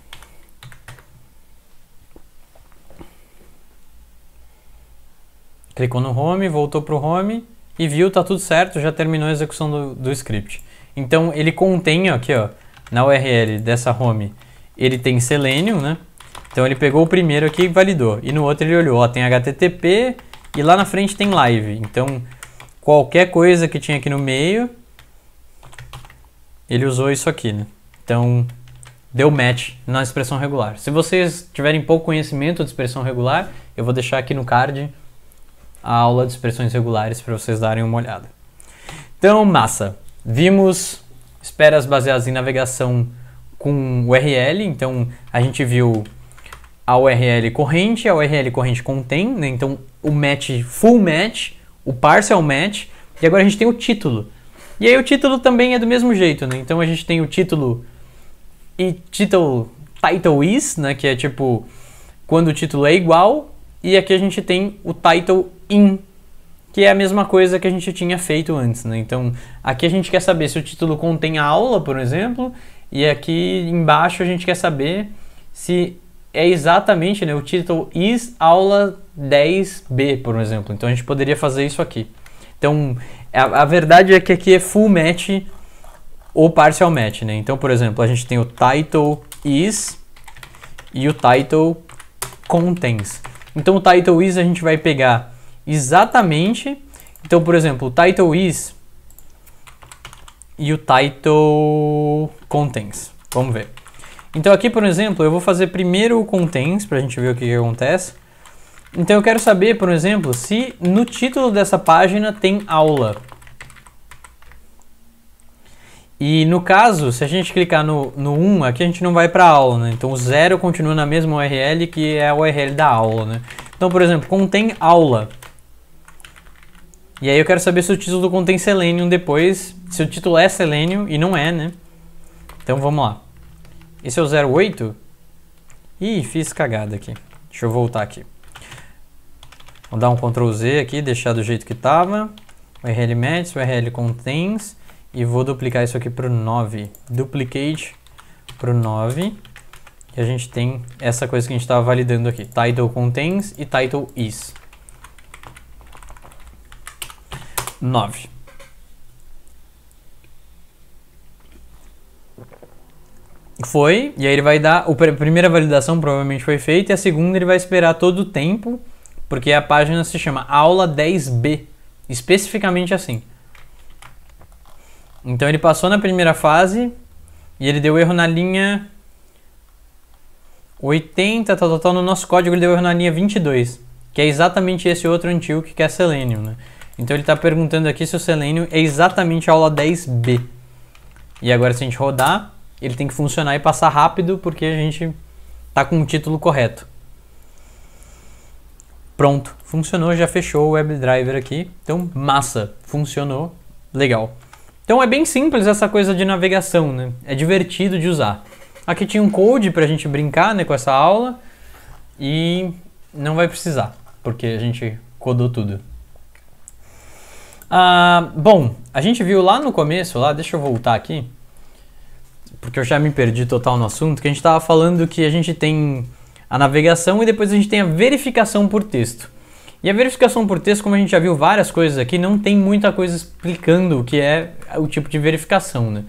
Clicou no home, voltou para o home e viu, tá tudo certo, já terminou a execução do, do script. Então ele contém aqui, ó, na URL dessa home, ele tem Selenium, né? Então ele pegou o primeiro aqui e validou. E no outro ele olhou, ó, tem HTTP e lá na frente tem live. Então qualquer coisa que tinha aqui no meio, ele usou isso aqui, né? Então deu match na expressão regular. Se vocês tiverem pouco conhecimento de expressão regular, eu vou deixar aqui no card a aula de expressões regulares para vocês darem uma olhada. Então, massa. Vimos esperas baseadas em navegação com URL, então a gente viu a URL corrente, a URL corrente contém, né? então o match full match, o parcel match, e agora a gente tem o título. E aí o título também é do mesmo jeito, né? Então a gente tem o título e title title is, né, que é tipo quando o título é igual, e aqui a gente tem o title in, que é a mesma coisa que a gente tinha feito antes. Né? Então, aqui a gente quer saber se o título contém aula, por exemplo, e aqui embaixo a gente quer saber se é exatamente né, o título is aula 10b, por exemplo. Então, a gente poderia fazer isso aqui. Então, a, a verdade é que aqui é full match ou partial match, né? Então, por exemplo, a gente tem o title is e o title contains. Então, o title is a gente vai pegar exatamente. Então, por exemplo, o title is e o title contents Vamos ver. Então aqui, por exemplo, eu vou fazer primeiro o contents para a gente ver o que, que acontece. Então eu quero saber, por exemplo, se no título dessa página tem aula. E no caso, se a gente clicar no, no 1, aqui a gente não vai para aula, né? Então o 0 continua na mesma URL que é a URL da aula, né? Então, por exemplo, contém aula. E aí eu quero saber se o título contém selênio depois, se o título é selênio e não é, né? Então vamos lá. Esse é o 08. Ih, fiz cagada aqui. Deixa eu voltar aqui. Vou dar um Ctrl Z aqui, deixar do jeito que estava. URL match, URL contains. E vou duplicar isso aqui para o 9. Duplicate para o 9. E a gente tem essa coisa que a gente estava validando aqui. Title contains e title is. 9. Foi, e aí ele vai dar. A primeira validação provavelmente foi feita, e a segunda ele vai esperar todo o tempo, porque a página se chama Aula 10B, especificamente assim. Então ele passou na primeira fase e ele deu erro na linha 80, tal, tal, tal. No nosso código ele deu erro na linha 22, que é exatamente esse outro antigo que é Selenium, né? Então ele está perguntando aqui se o selênio é exatamente a aula 10B. E agora se a gente rodar, ele tem que funcionar e passar rápido porque a gente está com o título correto. Pronto, funcionou, já fechou o WebDriver aqui. Então, massa, funcionou, legal. Então é bem simples essa coisa de navegação, né? É divertido de usar. Aqui tinha um code para a gente brincar né, com essa aula e não vai precisar, porque a gente codou tudo. Ah, bom, a gente viu lá no começo, lá, deixa eu voltar aqui, porque eu já me perdi total no assunto, que a gente estava falando que a gente tem a navegação e depois a gente tem a verificação por texto. E a verificação por texto, como a gente já viu várias coisas aqui, não tem muita coisa explicando o que é o tipo de verificação, né?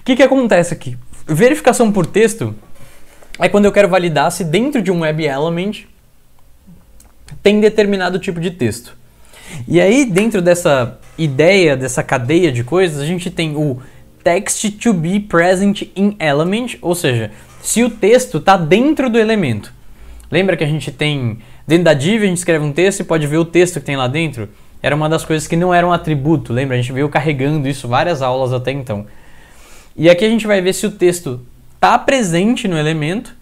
O que, que acontece aqui? Verificação por texto é quando eu quero validar se dentro de um web element tem determinado tipo de texto. E aí, dentro dessa ideia, dessa cadeia de coisas, a gente tem o text to be present in element, ou seja, se o texto está dentro do elemento. Lembra que a gente tem dentro da div a gente escreve um texto e pode ver o texto que tem lá dentro? Era uma das coisas que não era um atributo, lembra? A gente veio carregando isso várias aulas até então. E aqui a gente vai ver se o texto está presente no elemento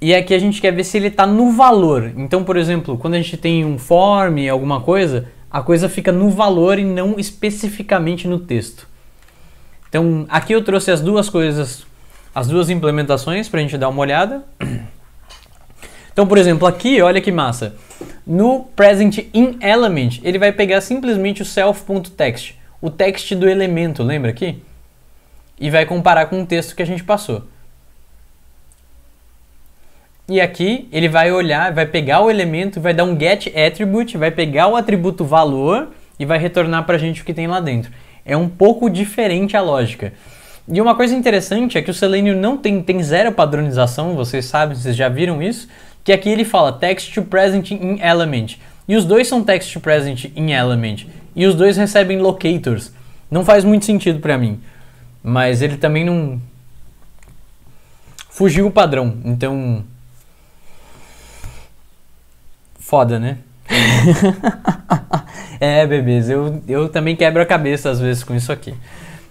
e aqui a gente quer ver se ele está no valor. Então, por exemplo, quando a gente tem um form, alguma coisa, a coisa fica no valor e não especificamente no texto. Então, aqui eu trouxe as duas coisas, as duas implementações para a gente dar uma olhada. Então, por exemplo, aqui, olha que massa. No present in element, ele vai pegar simplesmente o self.text, o text do elemento, lembra aqui? E vai comparar com o texto que a gente passou. E aqui ele vai olhar, vai pegar o elemento, vai dar um get attribute, vai pegar o atributo valor e vai retornar para a gente o que tem lá dentro. É um pouco diferente a lógica. E uma coisa interessante é que o Selenium não tem, tem zero padronização, vocês sabem, vocês já viram isso, que aqui ele fala text to present in element. E os dois são text to present in element. E os dois recebem locators. Não faz muito sentido para mim. Mas ele também não fugiu o padrão. Então, Foda, né? é, bebês, eu, eu também quebro a cabeça às vezes com isso aqui.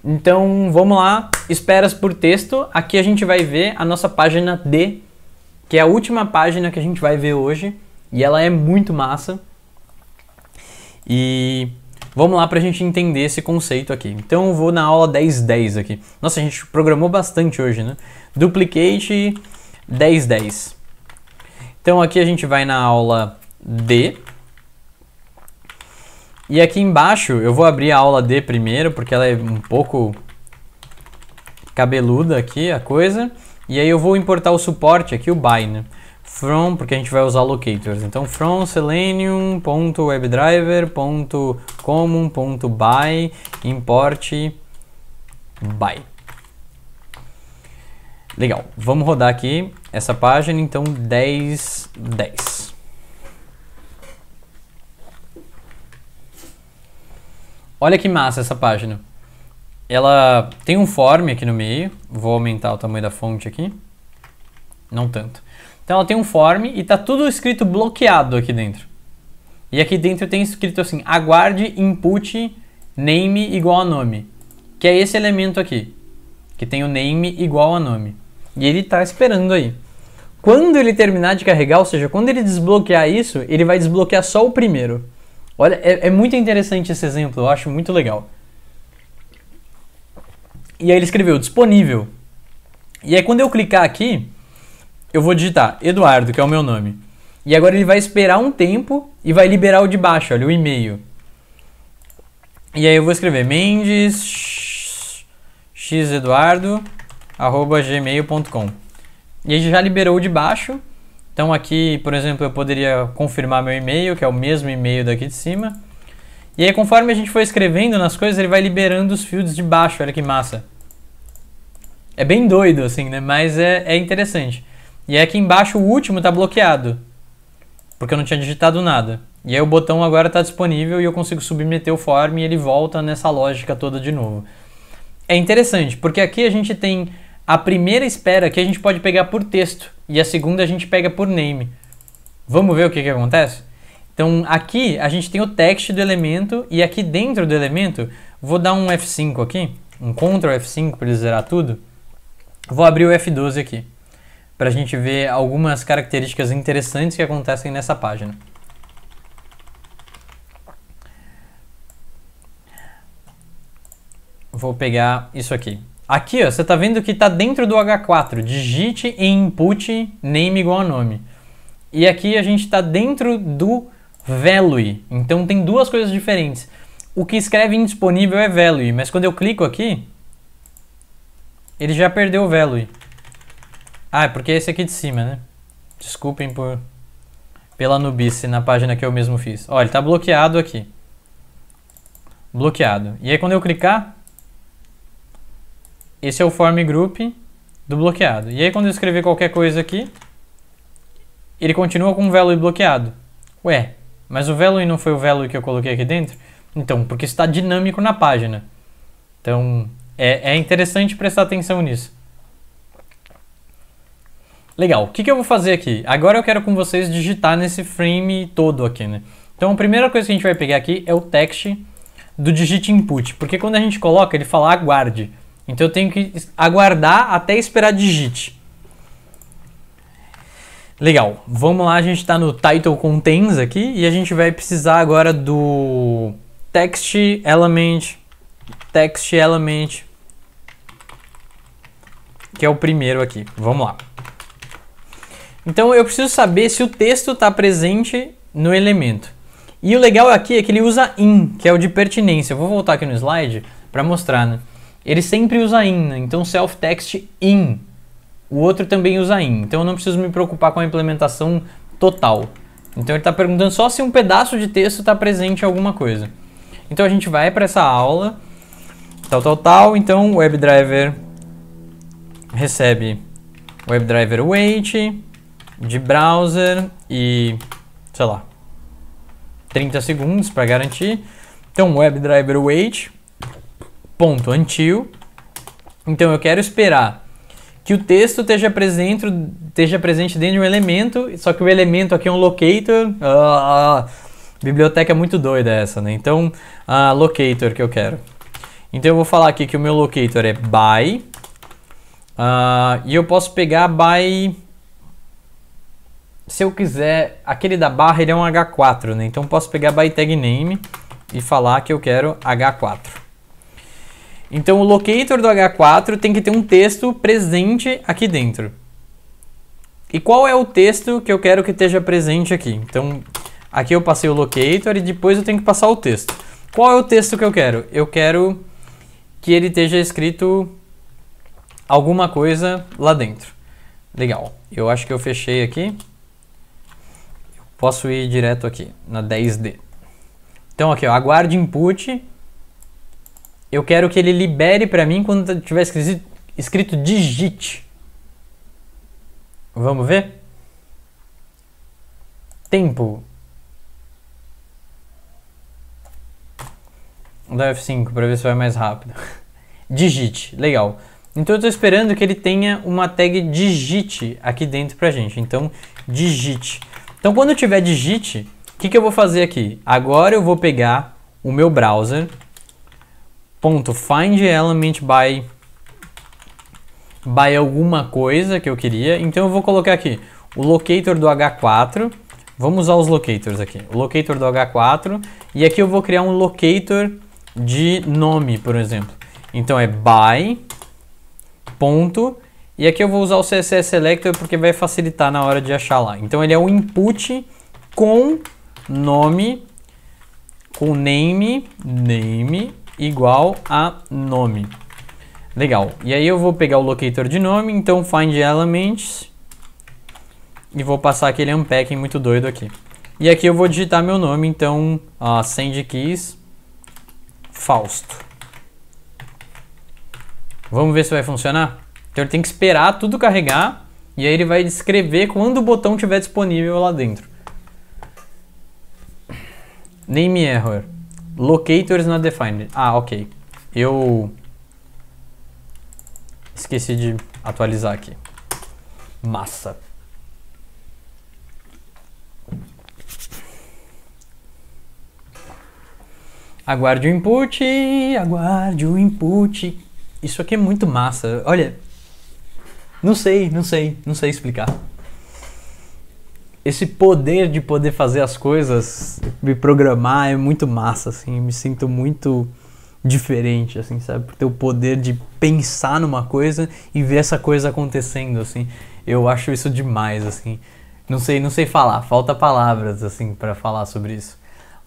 Então, vamos lá, esperas por texto. Aqui a gente vai ver a nossa página D, que é a última página que a gente vai ver hoje, e ela é muito massa. E vamos lá para a gente entender esse conceito aqui. Então, eu vou na aula 1010 aqui. Nossa, a gente programou bastante hoje, né? Duplicate 1010. Então, aqui a gente vai na aula D. E aqui embaixo eu vou abrir a aula D primeiro, porque ela é um pouco cabeluda aqui a coisa. E aí eu vou importar o suporte aqui, o by, né? From, porque a gente vai usar locators. Então, from selenium.webdriver.common.by import by. Legal, vamos rodar aqui essa página, então 10, 10. Olha que massa essa página. Ela tem um form aqui no meio. Vou aumentar o tamanho da fonte aqui. Não tanto. Então ela tem um form e está tudo escrito bloqueado aqui dentro. E aqui dentro tem escrito assim: aguarde input name igual a nome. Que é esse elemento aqui. Que tem o name igual a nome. E ele está esperando aí. Quando ele terminar de carregar, ou seja, quando ele desbloquear isso, ele vai desbloquear só o primeiro. Olha, é, é muito interessante esse exemplo, eu acho muito legal. E aí ele escreveu disponível. E aí quando eu clicar aqui, eu vou digitar Eduardo, que é o meu nome. E agora ele vai esperar um tempo e vai liberar o de baixo, olha, o e-mail. E aí eu vou escrever Mendes x Eduardo gmail.com. E aí já liberou o de baixo. Então aqui, por exemplo, eu poderia confirmar meu e-mail, que é o mesmo e-mail daqui de cima. E aí conforme a gente for escrevendo nas coisas, ele vai liberando os fields de baixo, olha que massa. É bem doido assim, né? Mas é, é interessante. E aí é aqui embaixo o último está bloqueado, porque eu não tinha digitado nada. E aí o botão agora está disponível e eu consigo submeter o form e ele volta nessa lógica toda de novo. É interessante, porque aqui a gente tem a primeira espera que a gente pode pegar por texto e a segunda a gente pega por name. Vamos ver o que, que acontece? Então aqui a gente tem o text do elemento e aqui dentro do elemento, vou dar um F5 aqui, um Ctrl F5 para ele zerar tudo. Vou abrir o F12 aqui, para a gente ver algumas características interessantes que acontecem nessa página. Vou pegar isso aqui, Aqui, ó, você está vendo que está dentro do H4. Digite em input name igual a nome. E aqui a gente está dentro do value. Então tem duas coisas diferentes. O que escreve indisponível é value, mas quando eu clico aqui, ele já perdeu o value. Ah, é porque é esse aqui de cima, né? Desculpem por pela nubice na página que eu mesmo fiz. Olha, ele está bloqueado aqui. Bloqueado. E aí quando eu clicar, esse é o form group do bloqueado. E aí quando eu escrever qualquer coisa aqui, ele continua com o value bloqueado. Ué, mas o value não foi o value que eu coloquei aqui dentro? Então, porque está dinâmico na página. Então, é, é interessante prestar atenção nisso. Legal, o que, que eu vou fazer aqui? Agora eu quero com vocês digitar nesse frame todo aqui, né? Então a primeira coisa que a gente vai pegar aqui é o text do digit input, porque quando a gente coloca ele fala aguarde. Então eu tenho que aguardar até esperar digite. Legal, vamos lá, a gente está no title contains aqui e a gente vai precisar agora do text element, text element, que é o primeiro aqui. Vamos lá. Então eu preciso saber se o texto está presente no elemento. E o legal aqui é que ele usa in, que é o de pertinência. Eu vou voltar aqui no slide para mostrar, né? Ele sempre usa in, né? então self-text in. O outro também usa in, então eu não preciso me preocupar com a implementação total. Então ele está perguntando só se um pedaço de texto está presente em alguma coisa. Então a gente vai para essa aula, tal, tal, tal. Então o WebDriver recebe WebDriver wait de browser e, sei lá, 30 segundos para garantir. Então WebDriver wait ponto until. Então eu quero esperar que o texto esteja presente, esteja presente dentro de um elemento, só que o elemento aqui é um locator. Ah, biblioteca é muito doida essa, né? Então, ah, locator que eu quero. Então eu vou falar aqui que o meu locator é by. Ah, e eu posso pegar by se eu quiser, aquele da barra ele é um H4, né? Então posso pegar by tag name e falar que eu quero H4. Então o locator do H4 tem que ter um texto presente aqui dentro. E qual é o texto que eu quero que esteja presente aqui? Então aqui eu passei o locator e depois eu tenho que passar o texto. Qual é o texto que eu quero? Eu quero que ele esteja escrito alguma coisa lá dentro. Legal, eu acho que eu fechei aqui. posso ir direto aqui, na 10D. Então aqui, ó, aguarde input eu quero que ele libere para mim quando tiver escrito, escrito digite. Vamos ver? Tempo. Dá F5 para ver se vai mais rápido. digite, legal. Então eu estou esperando que ele tenha uma tag digite aqui dentro pra gente. Então, digite. Então quando tiver digite, o que, que eu vou fazer aqui? Agora eu vou pegar o meu browser ponto find element by by alguma coisa que eu queria. Então eu vou colocar aqui o locator do H4. Vamos usar os locators aqui. O locator do H4 e aqui eu vou criar um locator de nome, por exemplo. Então é by ponto e aqui eu vou usar o CSS selector porque vai facilitar na hora de achar lá. Então ele é o input com nome com name name igual a nome. Legal. E aí eu vou pegar o locator de nome, então find elements e vou passar aquele unpacking muito doido aqui. E aqui eu vou digitar meu nome, então uh, send keys Fausto. Vamos ver se vai funcionar? Então ele tem que esperar tudo carregar e aí ele vai descrever quando o botão estiver disponível lá dentro. Name error. Locators not defined. Ah, ok. Eu esqueci de atualizar aqui. Massa. Aguarde o input, aguarde o input. Isso aqui é muito massa. Olha, não sei, não sei, não sei explicar esse poder de poder fazer as coisas, me programar é muito massa, assim, me sinto muito diferente, assim, sabe? Por ter o poder de pensar numa coisa e ver essa coisa acontecendo, assim. Eu acho isso demais, assim. Não sei, não sei falar, falta palavras, assim, para falar sobre isso.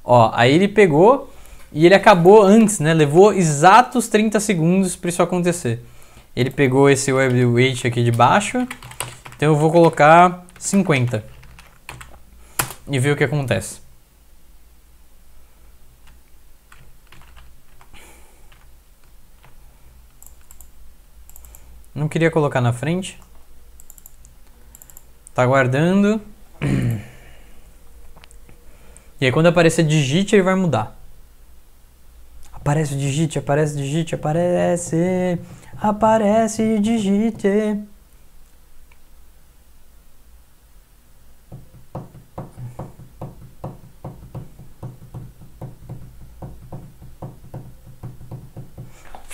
Ó, aí ele pegou e ele acabou antes, né? Levou exatos 30 segundos para isso acontecer. Ele pegou esse web weight aqui de baixo, então eu vou colocar 50 e ver o que acontece. Não queria colocar na frente. Tá guardando. E aí quando aparecer digite, ele vai mudar. Aparece digite, aparece digite, aparece. Aparece digite.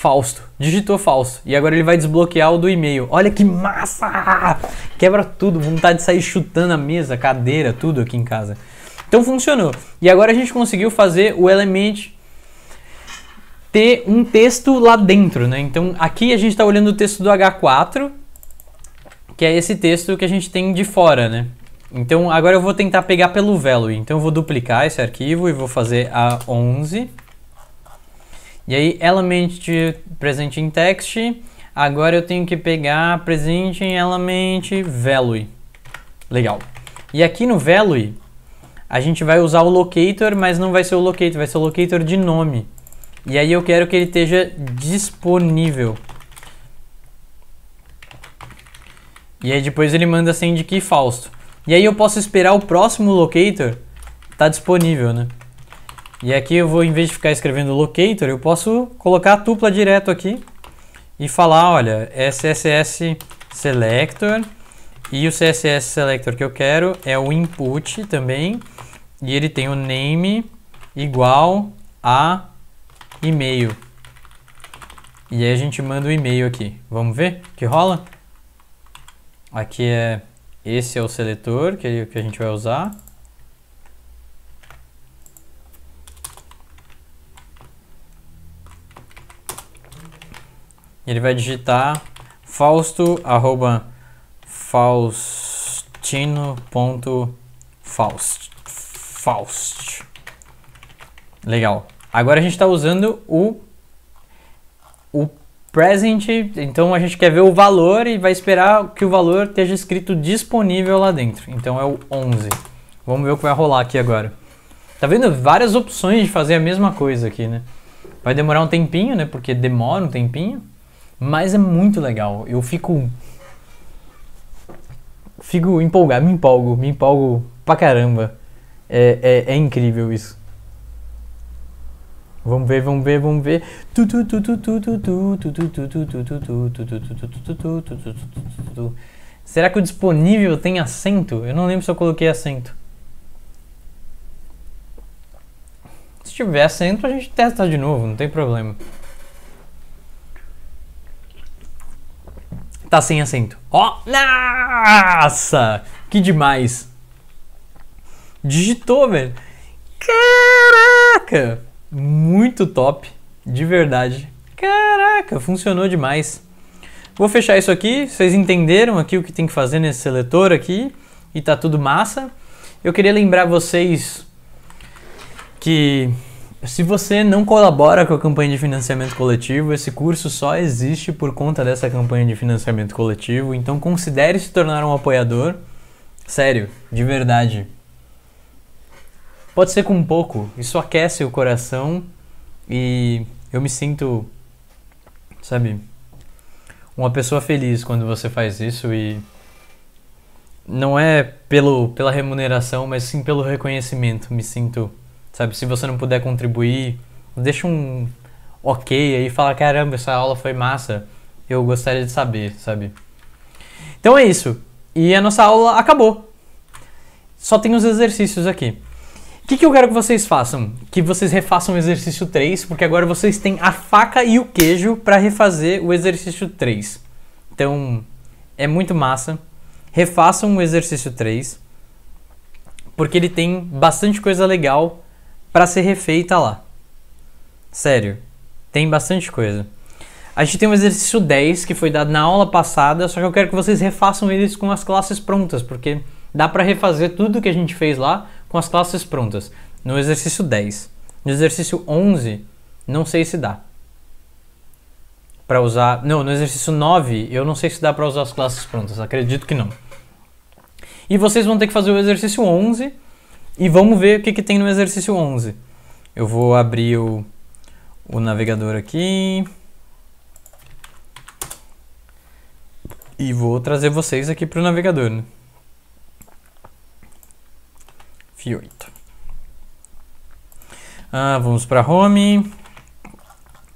Fausto. Digitou falso E agora ele vai desbloquear o do e-mail. Olha que massa! Quebra tudo, vontade de sair chutando a mesa, cadeira, tudo aqui em casa. Então funcionou. E agora a gente conseguiu fazer o Element ter um texto lá dentro, né? Então aqui a gente está olhando o texto do H4, que é esse texto que a gente tem de fora, né? Então agora eu vou tentar pegar pelo value. Então eu vou duplicar esse arquivo e vou fazer a 11 e aí, element presente em text, agora eu tenho que pegar presente em element value. Legal. E aqui no value, a gente vai usar o locator, mas não vai ser o locator, vai ser o locator de nome. E aí eu quero que ele esteja disponível. E aí depois ele manda send key Fausto. E aí eu posso esperar o próximo locator tá disponível, né? E aqui eu vou, em vez de ficar escrevendo locator, eu posso colocar a tupla direto aqui e falar, olha, SSS selector e o CSS selector que eu quero é o input também e ele tem o name igual a e-mail. E aí a gente manda o e-mail aqui. Vamos ver que rola? Aqui é esse é o seletor que, que a gente vai usar. Ele vai digitar fausto arroba faustino.faust. Faust. Legal. Agora a gente está usando o, o present, então a gente quer ver o valor e vai esperar que o valor esteja escrito disponível lá dentro. Então é o 11. Vamos ver o que vai rolar aqui agora. Tá vendo várias opções de fazer a mesma coisa aqui, né? Vai demorar um tempinho, né? Porque demora um tempinho. Mas é muito legal. Eu fico. Fico empolgado, me empolgo, me empolgo pra caramba. É, é, é incrível isso. Vamos ver, vamos ver, vamos ver. Será que o disponível tem acento? Eu não lembro se eu coloquei acento. Se tiver acento, a gente testa de novo, não tem problema. tá sem acento. Ó, oh, nossa! Que demais! Digitou, velho. Caraca! Muito top, de verdade. Caraca, funcionou demais. Vou fechar isso aqui, vocês entenderam aqui o que tem que fazer nesse seletor aqui e tá tudo massa. Eu queria lembrar vocês que se você não colabora com a campanha de financiamento coletivo, esse curso só existe por conta dessa campanha de financiamento coletivo, então considere se tornar um apoiador. Sério, de verdade. Pode ser com pouco, isso aquece o coração e eu me sinto, sabe, uma pessoa feliz quando você faz isso e não é pelo pela remuneração, mas sim pelo reconhecimento. Me sinto Sabe, se você não puder contribuir, deixa um ok aí, fala caramba, essa aula foi massa, eu gostaria de saber, sabe? Então é isso. E a nossa aula acabou. Só tem os exercícios aqui. O que, que eu quero que vocês façam? Que vocês refaçam o exercício 3, porque agora vocês têm a faca e o queijo para refazer o exercício 3. Então, é muito massa. Refaçam o exercício 3, porque ele tem bastante coisa legal para ser refeita lá. Sério, tem bastante coisa. A gente tem um exercício 10 que foi dado na aula passada, só que eu quero que vocês refaçam eles com as classes prontas, porque dá para refazer tudo que a gente fez lá com as classes prontas. No exercício 10. No exercício 11, não sei se dá. Para usar. Não, no exercício 9, eu não sei se dá para usar as classes prontas, acredito que não. E vocês vão ter que fazer o exercício 11 e vamos ver o que, que tem no exercício 11. Eu vou abrir o, o navegador aqui. E vou trazer vocês aqui para o navegador. Né? F8. Ah, vamos para Home.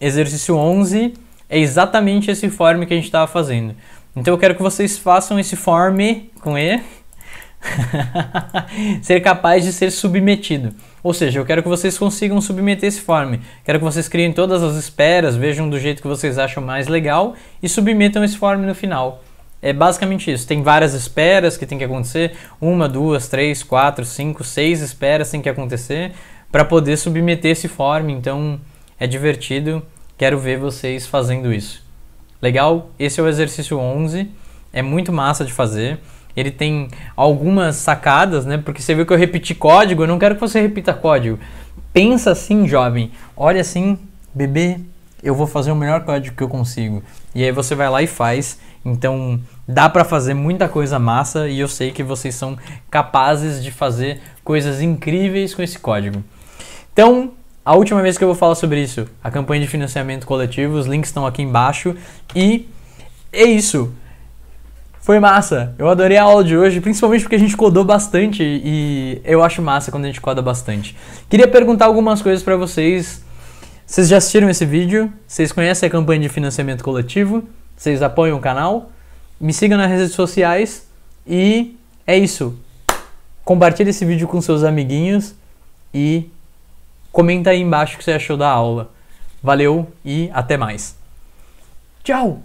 Exercício 11 é exatamente esse form que a gente estava fazendo. Então eu quero que vocês façam esse form com E ser capaz de ser submetido. Ou seja, eu quero que vocês consigam submeter esse form. Quero que vocês criem todas as esperas, vejam do jeito que vocês acham mais legal e submetam esse form no final. É basicamente isso. Tem várias esperas que tem que acontecer. Uma, duas, três, quatro, cinco, seis esperas tem que acontecer para poder submeter esse form. Então é divertido. Quero ver vocês fazendo isso. Legal? Esse é o exercício 11. É muito massa de fazer ele tem algumas sacadas, né? Porque você viu que eu repeti código, eu não quero que você repita código. Pensa assim, jovem. Olha assim, bebê, eu vou fazer o melhor código que eu consigo. E aí você vai lá e faz. Então, dá para fazer muita coisa massa e eu sei que vocês são capazes de fazer coisas incríveis com esse código. Então, a última vez que eu vou falar sobre isso, a campanha de financiamento coletivo, os links estão aqui embaixo e é isso. Foi massa. Eu adorei a aula de hoje, principalmente porque a gente codou bastante e eu acho massa quando a gente coda bastante. Queria perguntar algumas coisas para vocês. Vocês já assistiram esse vídeo? Vocês conhecem a campanha de financiamento coletivo? Vocês apoiam o canal? Me sigam nas redes sociais e é isso. Compartilhe esse vídeo com seus amiguinhos e comenta aí embaixo o que você achou da aula. Valeu e até mais. Tchau!